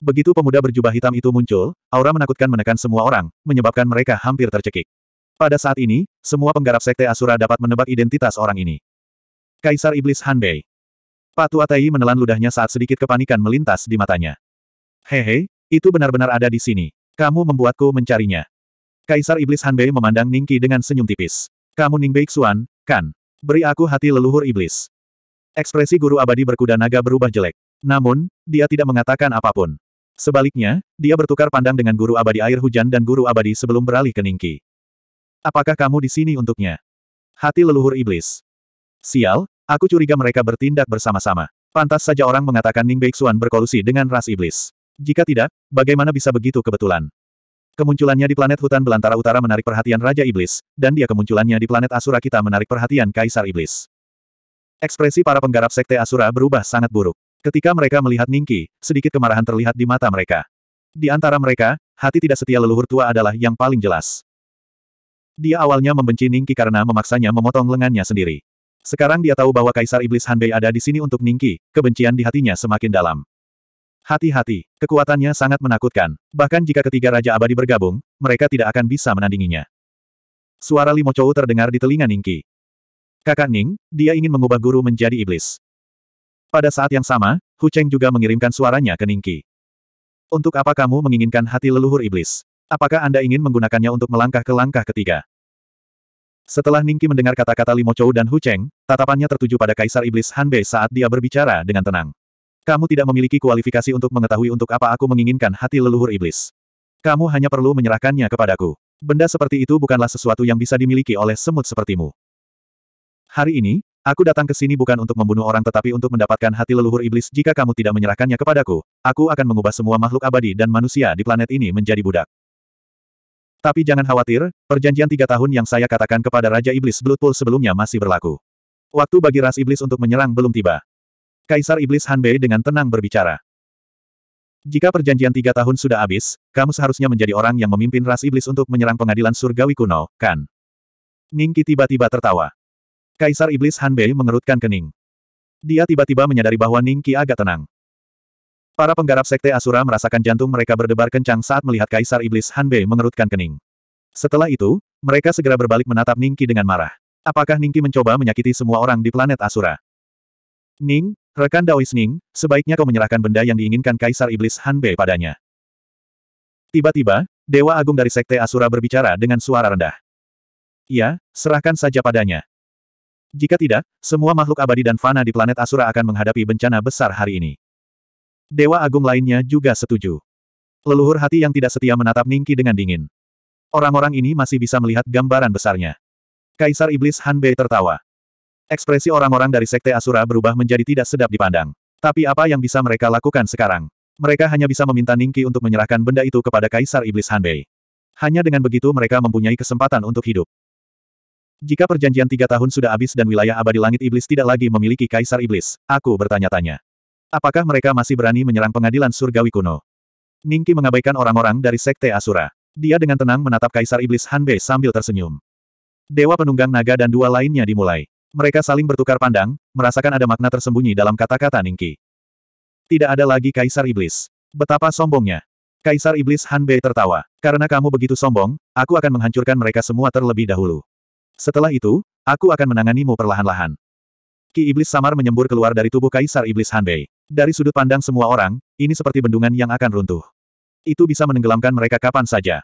A: Begitu pemuda berjubah hitam itu muncul, aura menakutkan menekan semua orang, menyebabkan mereka hampir tercekik. Pada saat ini, semua penggarap Sekte Asura dapat menebak identitas orang ini. Kaisar Iblis Hanbei. Patu Atai menelan ludahnya saat sedikit kepanikan melintas di matanya. Hehe, itu benar-benar ada di sini. Kamu membuatku mencarinya. Kaisar Iblis Hanbei memandang Ningki dengan senyum tipis. Kamu Ningbei Xuan, kan? Beri aku hati leluhur iblis. Ekspresi guru abadi berkuda naga berubah jelek. Namun, dia tidak mengatakan apapun. Sebaliknya, dia bertukar pandang dengan guru abadi air hujan dan guru abadi sebelum beralih ke Ningki. Apakah kamu di sini untuknya? Hati leluhur iblis. Sial, aku curiga mereka bertindak bersama-sama. Pantas saja orang mengatakan Ning Beixuan berkolusi dengan ras iblis. Jika tidak, bagaimana bisa begitu kebetulan? Kemunculannya di planet hutan belantara utara menarik perhatian Raja Iblis, dan dia kemunculannya di planet Asura kita menarik perhatian Kaisar Iblis. Ekspresi para penggarap Sekte Asura berubah sangat buruk. Ketika mereka melihat Ningki, sedikit kemarahan terlihat di mata mereka. Di antara mereka, hati tidak setia leluhur tua adalah yang paling jelas. Dia awalnya membenci Ningki karena memaksanya memotong lengannya sendiri. Sekarang dia tahu bahwa Kaisar Iblis Hanbei ada di sini untuk Ningki, kebencian di hatinya semakin dalam. Hati-hati, kekuatannya sangat menakutkan. Bahkan jika ketiga Raja Abadi bergabung, mereka tidak akan bisa menandinginya. Suara Limo Chou terdengar di telinga Ningki. Kakak Ning, dia ingin mengubah guru menjadi iblis. Pada saat yang sama, Hu Cheng juga mengirimkan suaranya ke Ningki. Untuk apa kamu menginginkan hati leluhur iblis? Apakah Anda ingin menggunakannya untuk melangkah ke langkah ketiga? Setelah Ningki mendengar kata-kata Limo Chou dan Hu Cheng, tatapannya tertuju pada Kaisar Iblis Hanbei saat dia berbicara dengan tenang. Kamu tidak memiliki kualifikasi untuk mengetahui untuk apa aku menginginkan hati leluhur iblis. Kamu hanya perlu menyerahkannya kepadaku. Benda seperti itu bukanlah sesuatu yang bisa dimiliki oleh semut sepertimu. Hari ini, aku datang ke sini bukan untuk membunuh orang tetapi untuk mendapatkan hati leluhur iblis jika kamu tidak menyerahkannya kepadaku, aku akan mengubah semua makhluk abadi dan manusia di planet ini menjadi budak. Tapi jangan khawatir, perjanjian tiga tahun yang saya katakan kepada Raja Iblis Bloodpool sebelumnya masih berlaku. Waktu bagi ras iblis untuk menyerang belum tiba. Kaisar Iblis Hanbei dengan tenang berbicara. Jika perjanjian tiga tahun sudah habis, kamu seharusnya menjadi orang yang memimpin ras iblis untuk menyerang pengadilan surgawi kuno, kan? Ningki tiba-tiba tertawa. Kaisar Iblis Hanbei mengerutkan kening. Dia tiba-tiba menyadari bahwa Ningki agak tenang. Para penggarap sekte Asura merasakan jantung mereka berdebar kencang saat melihat Kaisar Iblis Hanbei mengerutkan kening. Setelah itu, mereka segera berbalik menatap Ningki dengan marah. Apakah Ningki mencoba menyakiti semua orang di planet Asura? Ning, Rekan Ning, sebaiknya kau menyerahkan benda yang diinginkan Kaisar Iblis Hanbei padanya. Tiba-tiba, Dewa Agung dari Sekte Asura berbicara dengan suara rendah. Ya, serahkan saja padanya. Jika tidak, semua makhluk abadi dan fana di planet Asura akan menghadapi bencana besar hari ini. Dewa Agung lainnya juga setuju. Leluhur hati yang tidak setia menatap Ningki dengan dingin. Orang-orang ini masih bisa melihat gambaran besarnya. Kaisar Iblis Hanbei tertawa. Ekspresi orang-orang dari Sekte Asura berubah menjadi tidak sedap dipandang. Tapi apa yang bisa mereka lakukan sekarang? Mereka hanya bisa meminta Ningki untuk menyerahkan benda itu kepada Kaisar Iblis Hanbei. Hanya dengan begitu mereka mempunyai kesempatan untuk hidup. Jika perjanjian tiga tahun sudah habis dan wilayah abadi langit iblis tidak lagi memiliki kaisar iblis, aku bertanya-tanya. Apakah mereka masih berani menyerang pengadilan surgawi kuno? Ningki mengabaikan orang-orang dari sekte Asura. Dia dengan tenang menatap kaisar iblis Hanbei sambil tersenyum. Dewa penunggang naga dan dua lainnya dimulai. Mereka saling bertukar pandang, merasakan ada makna tersembunyi dalam kata-kata Ningki. Tidak ada lagi Kaisar Iblis. Betapa sombongnya. Kaisar Iblis Han Bei tertawa. Karena kamu begitu sombong, aku akan menghancurkan mereka semua terlebih dahulu. Setelah itu, aku akan menanganimu perlahan-lahan. Ki Iblis Samar menyembur keluar dari tubuh Kaisar Iblis Han Bei. Dari sudut pandang semua orang, ini seperti bendungan yang akan runtuh. Itu bisa menenggelamkan mereka kapan saja.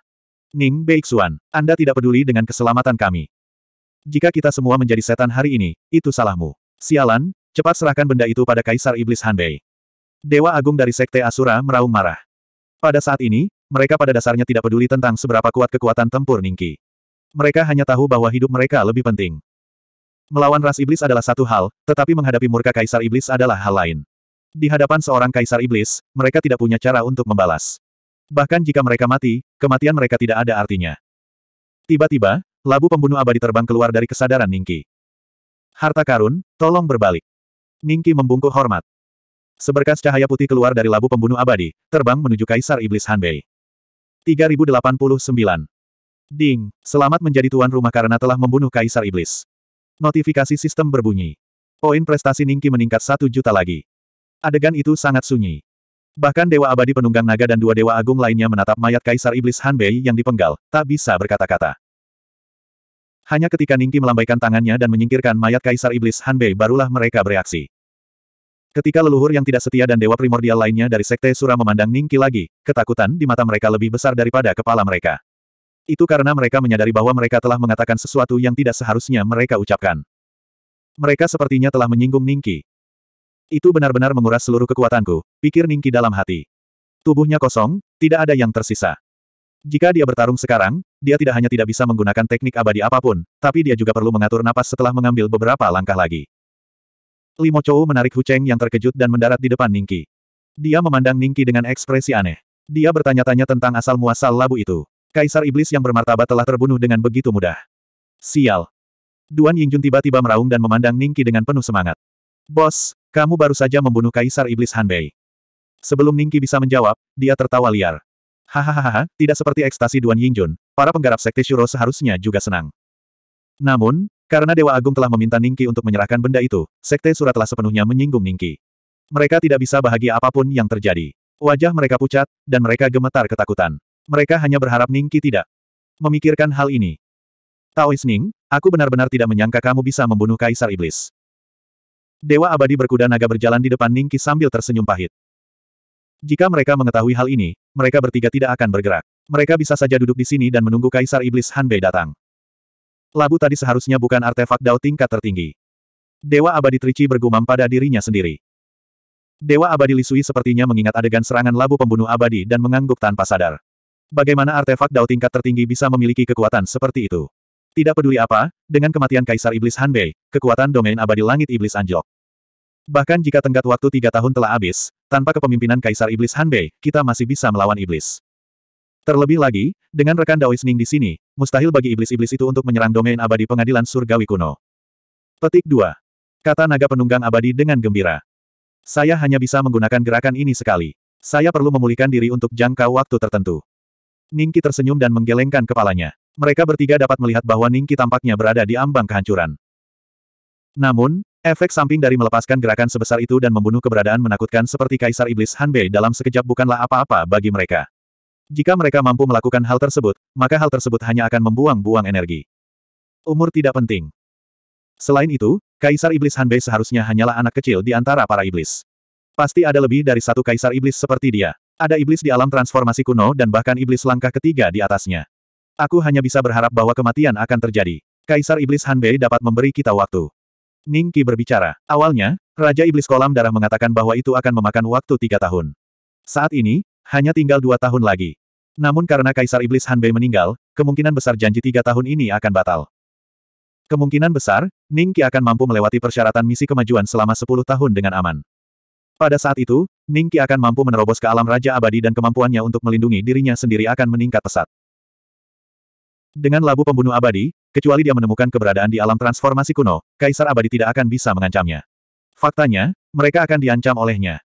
A: Ning Beixuan, Anda tidak peduli dengan keselamatan kami jika kita semua menjadi setan hari ini, itu salahmu. Sialan, cepat serahkan benda itu pada Kaisar Iblis Handai. Dewa Agung dari Sekte Asura meraung marah. Pada saat ini, mereka pada dasarnya tidak peduli tentang seberapa kuat kekuatan tempur Ningki. Mereka hanya tahu bahwa hidup mereka lebih penting. Melawan ras iblis adalah satu hal, tetapi menghadapi murka Kaisar Iblis adalah hal lain. Di hadapan seorang Kaisar Iblis, mereka tidak punya cara untuk membalas. Bahkan jika mereka mati, kematian mereka tidak ada artinya. Tiba-tiba, labu pembunuh abadi terbang keluar dari kesadaran Ningki. Harta karun, tolong berbalik. Ningki membungkuk hormat. Seberkas cahaya putih keluar dari labu pembunuh abadi, terbang menuju Kaisar Iblis Hanbei. 3089. Ding, selamat menjadi tuan rumah karena telah membunuh Kaisar Iblis. Notifikasi sistem berbunyi. Poin prestasi Ningki meningkat satu juta lagi. Adegan itu sangat sunyi. Bahkan Dewa Abadi Penunggang Naga dan dua Dewa Agung lainnya menatap mayat Kaisar Iblis Hanbei yang dipenggal, tak bisa berkata-kata. Hanya ketika Ningki melambaikan tangannya dan menyingkirkan mayat Kaisar Iblis Hanbei barulah mereka bereaksi. Ketika leluhur yang tidak setia dan dewa primordial lainnya dari Sekte Sura memandang Ningki lagi, ketakutan di mata mereka lebih besar daripada kepala mereka. Itu karena mereka menyadari bahwa mereka telah mengatakan sesuatu yang tidak seharusnya mereka ucapkan. Mereka sepertinya telah menyinggung Ningki. Itu benar-benar menguras seluruh kekuatanku, pikir Ningki dalam hati. Tubuhnya kosong, tidak ada yang tersisa. Jika dia bertarung sekarang, dia tidak hanya tidak bisa menggunakan teknik abadi apapun, tapi dia juga perlu mengatur napas setelah mengambil beberapa langkah lagi. Limo Chou menarik Hu Cheng yang terkejut dan mendarat di depan Ningki. Dia memandang Ningki dengan ekspresi aneh. Dia bertanya-tanya tentang asal-muasal labu itu. Kaisar Iblis yang bermartabat telah terbunuh dengan begitu mudah. Sial. Duan Yingjun tiba-tiba meraung dan memandang Ningki dengan penuh semangat. Bos, kamu baru saja membunuh Kaisar Iblis Hanbei. Sebelum Ningki bisa menjawab, dia tertawa liar. Hahaha, tidak seperti ekstasi Duan Yingjun, para penggarap sekte Shuro seharusnya juga senang. Namun, karena Dewa Agung telah meminta Ningki untuk menyerahkan benda itu, sekte Sura telah sepenuhnya menyinggung Ningki. Mereka tidak bisa bahagia apapun yang terjadi. Wajah mereka pucat, dan mereka gemetar ketakutan. Mereka hanya berharap Ningki tidak memikirkan hal ini. Taois Ning, aku benar-benar tidak menyangka kamu bisa membunuh Kaisar Iblis. Dewa Abadi berkuda naga berjalan di depan Ningki sambil tersenyum pahit. Jika mereka mengetahui hal ini, mereka bertiga tidak akan bergerak. Mereka bisa saja duduk di sini dan menunggu Kaisar Iblis Hanbei datang. Labu tadi seharusnya bukan artefak Dao tingkat tertinggi. Dewa abadi Trici bergumam pada dirinya sendiri. Dewa abadi Lisui sepertinya mengingat adegan serangan labu pembunuh abadi dan mengangguk tanpa sadar. Bagaimana artefak Dao tingkat tertinggi bisa memiliki kekuatan seperti itu? Tidak peduli apa, dengan kematian Kaisar Iblis Hanbei, kekuatan domain abadi langit Iblis Anjlok. Bahkan jika tenggat waktu tiga tahun telah habis, tanpa kepemimpinan Kaisar Iblis Hanbei, kita masih bisa melawan Iblis. Terlebih lagi, dengan rekan Ning di sini, mustahil bagi iblis-iblis itu untuk menyerang domain abadi pengadilan surgawi kuno. Petik 2. Kata naga penunggang abadi dengan gembira. Saya hanya bisa menggunakan gerakan ini sekali. Saya perlu memulihkan diri untuk jangka waktu tertentu. Ningki tersenyum dan menggelengkan kepalanya. Mereka bertiga dapat melihat bahwa Ningki tampaknya berada di ambang kehancuran. Namun, Efek samping dari melepaskan gerakan sebesar itu dan membunuh keberadaan menakutkan seperti Kaisar Iblis Hanbei dalam sekejap bukanlah apa-apa bagi mereka. Jika mereka mampu melakukan hal tersebut, maka hal tersebut hanya akan membuang-buang energi. Umur tidak penting. Selain itu, Kaisar Iblis Hanbei seharusnya hanyalah anak kecil di antara para iblis. Pasti ada lebih dari satu Kaisar Iblis seperti dia. Ada iblis di alam transformasi kuno dan bahkan iblis langkah ketiga di atasnya. Aku hanya bisa berharap bahwa kematian akan terjadi. Kaisar Iblis Hanbei dapat memberi kita waktu. Ning Qi berbicara. Awalnya, Raja Iblis Kolam Darah mengatakan bahwa itu akan memakan waktu tiga tahun. Saat ini, hanya tinggal dua tahun lagi. Namun karena Kaisar Iblis Hanbei meninggal, kemungkinan besar janji tiga tahun ini akan batal. Kemungkinan besar, Ning Qi akan mampu melewati persyaratan misi kemajuan selama sepuluh tahun dengan aman. Pada saat itu, Ning Qi akan mampu menerobos ke alam Raja Abadi dan kemampuannya untuk melindungi dirinya sendiri akan meningkat pesat. Dengan labu pembunuh abadi, kecuali dia menemukan keberadaan di alam transformasi kuno, Kaisar Abadi tidak akan bisa mengancamnya. Faktanya, mereka akan diancam olehnya.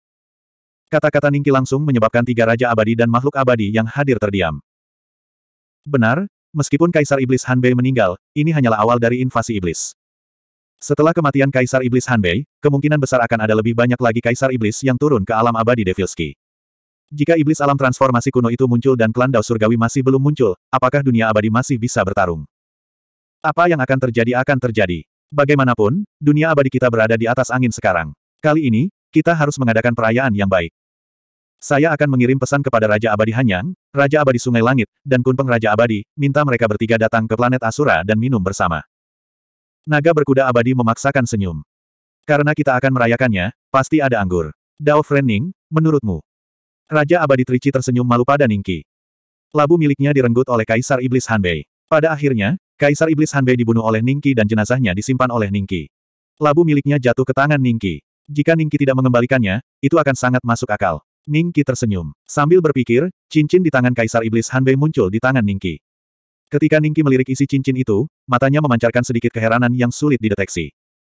A: Kata-kata Ningki langsung menyebabkan tiga Raja Abadi dan makhluk abadi yang hadir terdiam. Benar, meskipun Kaisar Iblis Hanbei meninggal, ini hanyalah awal dari invasi iblis. Setelah kematian Kaisar Iblis Hanbei, kemungkinan besar akan ada lebih banyak lagi Kaisar Iblis yang turun ke alam abadi Devilski. Jika Iblis alam transformasi kuno itu muncul dan klan Dao Surgawi masih belum muncul, apakah dunia abadi masih bisa bertarung? Apa yang akan terjadi akan terjadi. Bagaimanapun, dunia abadi kita berada di atas angin sekarang. Kali ini, kita harus mengadakan perayaan yang baik. Saya akan mengirim pesan kepada Raja Abadi Hanyang, Raja Abadi Sungai Langit, dan Kunpeng Raja Abadi, minta mereka bertiga datang ke planet Asura dan minum bersama. Naga berkuda abadi memaksakan senyum. Karena kita akan merayakannya, pasti ada anggur. Dao Frening, menurutmu? Raja Abadi Trici tersenyum malu pada Ningki. Labu miliknya direnggut oleh Kaisar Iblis Hanbei. Pada akhirnya, Kaisar Iblis Hanbei dibunuh oleh Ningki dan jenazahnya disimpan oleh Ningki. Labu miliknya jatuh ke tangan Ningki. Jika Ningki tidak mengembalikannya, itu akan sangat masuk akal. Ningki tersenyum. Sambil berpikir, cincin di tangan Kaisar Iblis Hanbei muncul di tangan Ningki. Ketika Ningki melirik isi cincin itu, matanya memancarkan sedikit keheranan yang sulit dideteksi.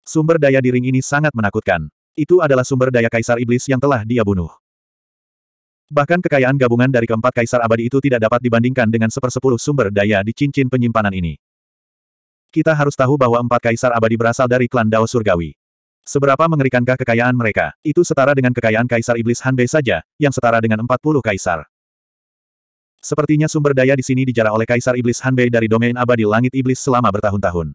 A: Sumber daya di ring ini sangat menakutkan. Itu adalah sumber daya Kaisar Iblis yang telah dia bunuh. Bahkan kekayaan gabungan dari keempat kaisar abadi itu tidak dapat dibandingkan dengan sepersepuluh sumber daya di cincin penyimpanan ini. Kita harus tahu bahwa empat kaisar abadi berasal dari klan Dao Surgawi. Seberapa mengerikankah kekayaan mereka? Itu setara dengan kekayaan kaisar iblis Hanbei saja, yang setara dengan empat puluh kaisar. Sepertinya sumber daya di sini dijarah oleh kaisar iblis Hanbei dari domain abadi langit iblis selama bertahun-tahun.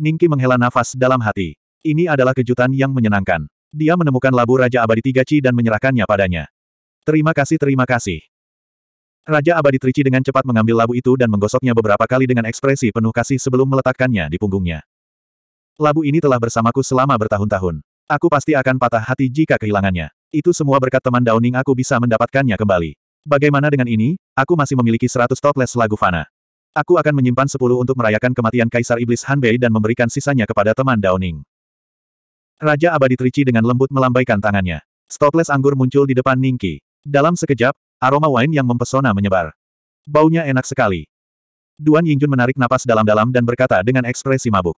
A: Ningki menghela nafas dalam hati. Ini adalah kejutan yang menyenangkan. Dia menemukan labu Raja Abadi Tiga Ci dan menyerahkannya padanya. Terima kasih terima kasih. Raja abadi Trici dengan cepat mengambil labu itu dan menggosoknya beberapa kali dengan ekspresi penuh kasih sebelum meletakkannya di punggungnya. Labu ini telah bersamaku selama bertahun-tahun. Aku pasti akan patah hati jika kehilangannya. Itu semua berkat teman Downing aku bisa mendapatkannya kembali. Bagaimana dengan ini, aku masih memiliki seratus toples lagu fana. Aku akan menyimpan sepuluh untuk merayakan kematian Kaisar Iblis Hanbei dan memberikan sisanya kepada teman Downing. Raja abadi Trici dengan lembut melambaikan tangannya. Toples anggur muncul di depan Ningki. Dalam sekejap, aroma wine yang mempesona menyebar. Baunya enak sekali. Duan Yingjun menarik napas dalam-dalam dan berkata dengan ekspresi mabuk.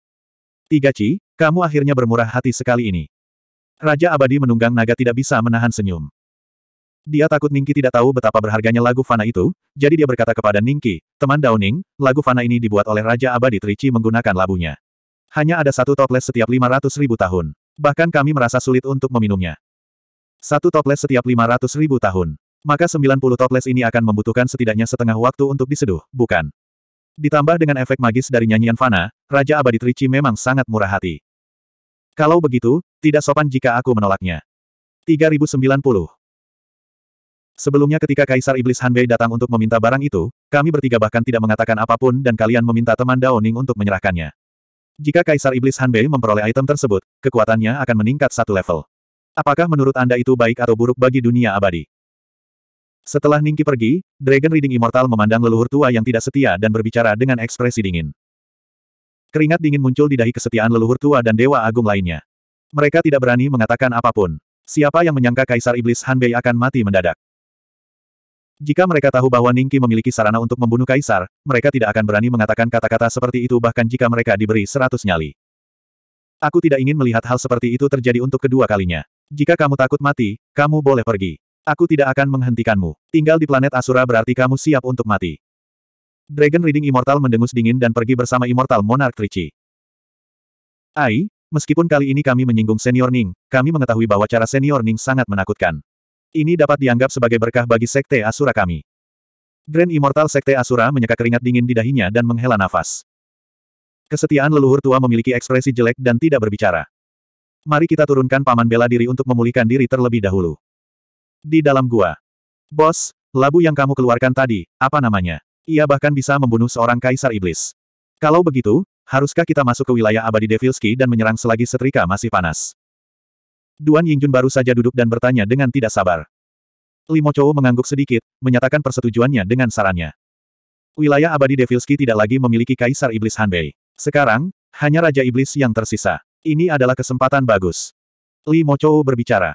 A: Tiga Ci, kamu akhirnya bermurah hati sekali ini. Raja abadi menunggang naga tidak bisa menahan senyum. Dia takut Ningki tidak tahu betapa berharganya lagu fana itu, jadi dia berkata kepada Ningki, teman Downing, lagu fana ini dibuat oleh Raja Abadi Trici menggunakan labunya. Hanya ada satu toples setiap 500 ribu tahun. Bahkan kami merasa sulit untuk meminumnya. Satu toples setiap 500 ribu tahun. Maka 90 toples ini akan membutuhkan setidaknya setengah waktu untuk diseduh, bukan? Ditambah dengan efek magis dari nyanyian Fana, Raja Abadi Trici memang sangat murah hati. Kalau begitu, tidak sopan jika aku menolaknya. 3090 Sebelumnya ketika Kaisar Iblis Hanbei datang untuk meminta barang itu, kami bertiga bahkan tidak mengatakan apapun dan kalian meminta teman Daoning untuk menyerahkannya. Jika Kaisar Iblis Hanbei memperoleh item tersebut, kekuatannya akan meningkat satu level. Apakah menurut Anda itu baik atau buruk bagi dunia abadi? Setelah Ningki pergi, Dragon Reading Immortal memandang leluhur tua yang tidak setia dan berbicara dengan ekspresi dingin. Keringat dingin muncul di dahi kesetiaan leluhur tua dan dewa agung lainnya. Mereka tidak berani mengatakan apapun. Siapa yang menyangka Kaisar Iblis Hanbei akan mati mendadak? Jika mereka tahu bahwa Ningki memiliki sarana untuk membunuh Kaisar, mereka tidak akan berani mengatakan kata-kata seperti itu bahkan jika mereka diberi seratus nyali. Aku tidak ingin melihat hal seperti itu terjadi untuk kedua kalinya. Jika kamu takut mati, kamu boleh pergi. Aku tidak akan menghentikanmu. Tinggal di planet Asura berarti kamu siap untuk mati. Dragon Reading Immortal mendengus dingin dan pergi bersama Immortal Monarch Trichy. Ai, meskipun kali ini kami menyinggung Senior Ning, kami mengetahui bahwa cara Senior Ning sangat menakutkan. Ini dapat dianggap sebagai berkah bagi Sekte Asura kami. Grand Immortal Sekte Asura menyeka keringat dingin di dahinya dan menghela nafas. Kesetiaan leluhur tua memiliki ekspresi jelek dan tidak berbicara. Mari kita turunkan paman bela diri untuk memulihkan diri terlebih dahulu. Di dalam gua. Bos, labu yang kamu keluarkan tadi, apa namanya? Ia bahkan bisa membunuh seorang kaisar iblis. Kalau begitu, haruskah kita masuk ke wilayah abadi Devilski dan menyerang selagi setrika masih panas? Duan Yingjun baru saja duduk dan bertanya dengan tidak sabar. Limo Chou mengangguk sedikit, menyatakan persetujuannya dengan sarannya. Wilayah abadi Devilski tidak lagi memiliki kaisar iblis Hanbei. Sekarang, hanya Raja Iblis yang tersisa. Ini adalah kesempatan bagus. Li Mochou berbicara.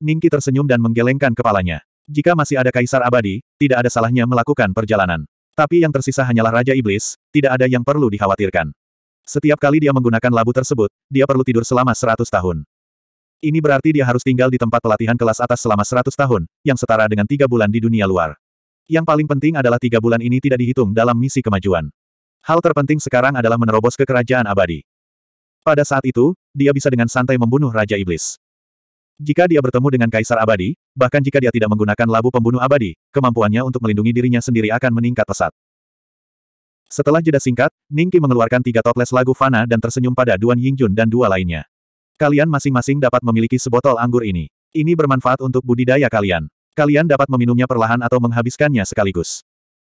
A: Ningki tersenyum dan menggelengkan kepalanya. Jika masih ada kaisar abadi, tidak ada salahnya melakukan perjalanan. Tapi yang tersisa hanyalah Raja Iblis, tidak ada yang perlu dikhawatirkan. Setiap kali dia menggunakan labu tersebut, dia perlu tidur selama 100 tahun. Ini berarti dia harus tinggal di tempat pelatihan kelas atas selama 100 tahun, yang setara dengan tiga bulan di dunia luar. Yang paling penting adalah tiga bulan ini tidak dihitung dalam misi kemajuan. Hal terpenting sekarang adalah menerobos ke kerajaan abadi. Pada saat itu, dia bisa dengan santai membunuh Raja Iblis. Jika dia bertemu dengan Kaisar Abadi, bahkan jika dia tidak menggunakan labu pembunuh abadi, kemampuannya untuk melindungi dirinya sendiri akan meningkat pesat. Setelah jeda singkat, Ningki mengeluarkan tiga toples lagu Fana dan tersenyum pada Duan Yingjun dan dua lainnya. Kalian masing-masing dapat memiliki sebotol anggur ini. Ini bermanfaat untuk budidaya kalian. Kalian dapat meminumnya perlahan atau menghabiskannya sekaligus.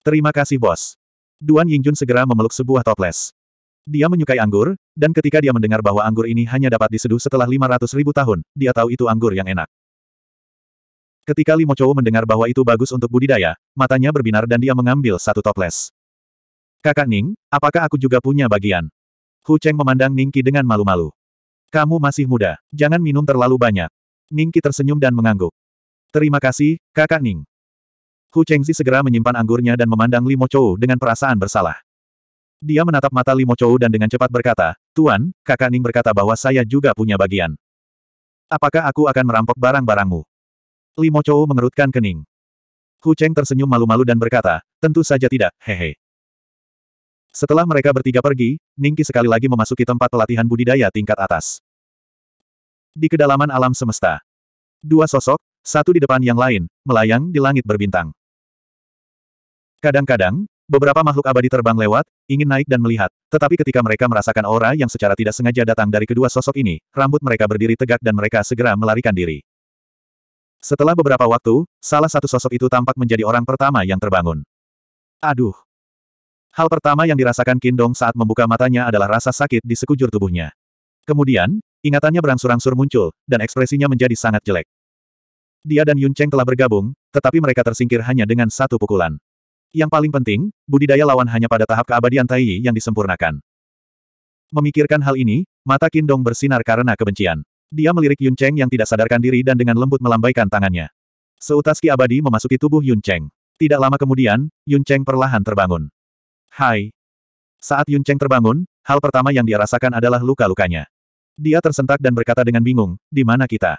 A: Terima kasih bos. Duan Yingjun segera memeluk sebuah toples. Dia menyukai anggur, dan ketika dia mendengar bahwa anggur ini hanya dapat diseduh setelah 500 ribu tahun, dia tahu itu anggur yang enak. Ketika Limo Chou mendengar bahwa itu bagus untuk budidaya, matanya berbinar dan dia mengambil satu toples. Kakak Ning, apakah aku juga punya bagian? Hu Cheng memandang Ningki dengan malu-malu. Kamu masih muda, jangan minum terlalu banyak. Ningki tersenyum dan mengangguk. Terima kasih, kakak Ning. Hu Chengzi segera menyimpan anggurnya dan memandang Limo Chou dengan perasaan bersalah. Dia menatap mata Limo Chou dan dengan cepat berkata, Tuan, kakak Ning berkata bahwa saya juga punya bagian. Apakah aku akan merampok barang-barangmu? Limo Chou mengerutkan kening. Hu Cheng tersenyum malu-malu dan berkata, tentu saja tidak, hehe. Setelah mereka bertiga pergi, Ningki sekali lagi memasuki tempat pelatihan budidaya tingkat atas. Di kedalaman alam semesta. Dua sosok, satu di depan yang lain, melayang di langit berbintang. Kadang-kadang, Beberapa makhluk abadi terbang lewat, ingin naik dan melihat. Tetapi ketika mereka merasakan aura yang secara tidak sengaja datang dari kedua sosok ini, rambut mereka berdiri tegak dan mereka segera melarikan diri. Setelah beberapa waktu, salah satu sosok itu tampak menjadi orang pertama yang terbangun. Aduh! Hal pertama yang dirasakan Kindong saat membuka matanya adalah rasa sakit di sekujur tubuhnya. Kemudian, ingatannya berangsur-angsur muncul, dan ekspresinya menjadi sangat jelek. Dia dan Yun Cheng telah bergabung, tetapi mereka tersingkir hanya dengan satu pukulan. Yang paling penting, budidaya lawan hanya pada tahap keabadian Tai yang disempurnakan. Memikirkan hal ini, mata Kindong bersinar karena kebencian. Dia melirik Yun Cheng yang tidak sadarkan diri dan dengan lembut melambaikan tangannya. Seutas ki abadi memasuki tubuh Yun Cheng. Tidak lama kemudian, Yun Cheng perlahan terbangun. Hai. Saat Yun Cheng terbangun, hal pertama yang dia rasakan adalah luka-lukanya. Dia tersentak dan berkata dengan bingung, di mana kita?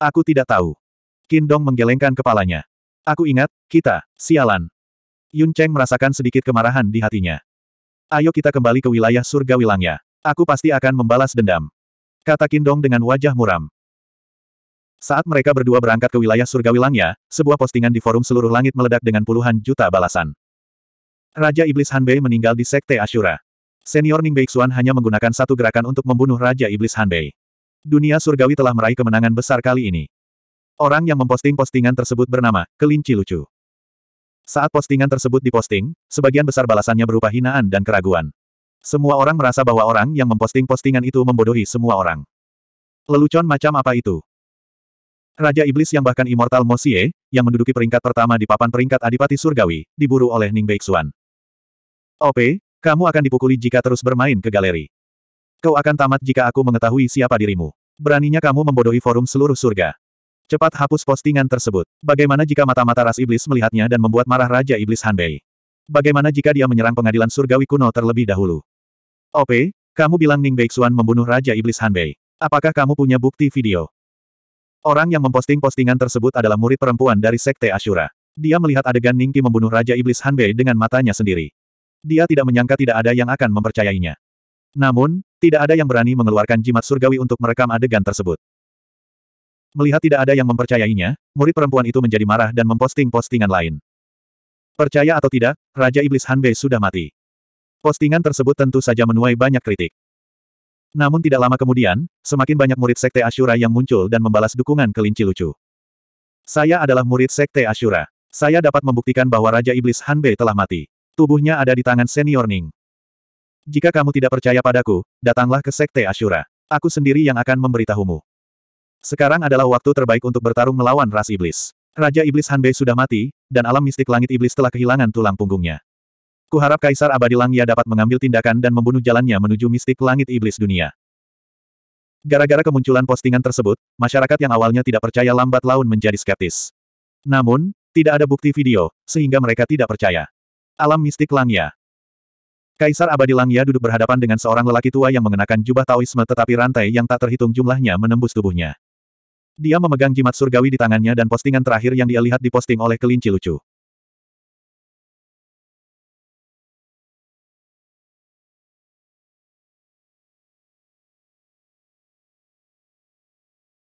A: Aku tidak tahu. Kindong menggelengkan kepalanya. Aku ingat, kita, sialan, Yun Cheng merasakan sedikit kemarahan di hatinya. Ayo kita kembali ke wilayah surga wilangnya. Aku pasti akan membalas dendam. Kata Kindong dengan wajah muram. Saat mereka berdua berangkat ke wilayah surga wilangnya, sebuah postingan di forum seluruh langit meledak dengan puluhan juta balasan. Raja Iblis Hanbei meninggal di Sekte Asyura. Senior Ning Beixuan hanya menggunakan satu gerakan untuk membunuh Raja Iblis Hanbei. Dunia surgawi telah meraih kemenangan besar kali ini. Orang yang memposting postingan tersebut bernama, Kelinci Lucu. Saat postingan tersebut diposting, sebagian besar balasannya berupa hinaan dan keraguan. Semua orang merasa bahwa orang yang memposting postingan itu membodohi semua orang. Lelucon macam apa itu? Raja Iblis yang bahkan Immortal Mosie, yang menduduki peringkat pertama di papan peringkat Adipati Surgawi, diburu oleh Ning Beixuan. OP, kamu akan dipukuli jika terus bermain ke galeri. Kau akan tamat jika aku mengetahui siapa dirimu. Beraninya kamu membodohi forum seluruh surga. Cepat hapus postingan tersebut. Bagaimana jika mata-mata ras iblis melihatnya dan membuat marah Raja Iblis Hanbei? Bagaimana jika dia menyerang pengadilan surgawi kuno terlebih dahulu? OP, kamu bilang Ning Beixuan membunuh Raja Iblis Hanbei. Apakah kamu punya bukti video? Orang yang memposting postingan tersebut adalah murid perempuan dari Sekte Ashura. Dia melihat adegan Ning Qi membunuh Raja Iblis Hanbei dengan matanya sendiri. Dia tidak menyangka tidak ada yang akan mempercayainya. Namun, tidak ada yang berani mengeluarkan jimat surgawi untuk merekam adegan tersebut. Melihat tidak ada yang mempercayainya, murid perempuan itu menjadi marah dan memposting postingan lain. Percaya atau tidak, Raja Iblis Hanbei sudah mati. Postingan tersebut tentu saja menuai banyak kritik. Namun tidak lama kemudian, semakin banyak murid Sekte Asyura yang muncul dan membalas dukungan Kelinci Lucu. Saya adalah murid Sekte Asyura. Saya dapat membuktikan bahwa Raja Iblis Hanbei telah mati. Tubuhnya ada di tangan senior Ning. Jika kamu tidak percaya padaku, datanglah ke Sekte Asyura. Aku sendiri yang akan memberitahumu. Sekarang adalah waktu terbaik untuk bertarung melawan ras iblis. Raja Iblis Hanbei sudah mati, dan alam mistik langit iblis telah kehilangan tulang punggungnya. Kuharap Kaisar Abadi Langya dapat mengambil tindakan dan membunuh jalannya menuju mistik langit iblis dunia. Gara-gara kemunculan postingan tersebut, masyarakat yang awalnya tidak percaya lambat laun menjadi skeptis. Namun, tidak ada bukti video, sehingga mereka tidak percaya. Alam mistik Langya Kaisar Abadi Langya duduk berhadapan dengan seorang lelaki tua yang mengenakan jubah Taoisme tetapi rantai yang tak terhitung jumlahnya menembus tubuhnya. Dia memegang jimat surgawi di tangannya dan postingan terakhir yang dia lihat diposting oleh kelinci lucu.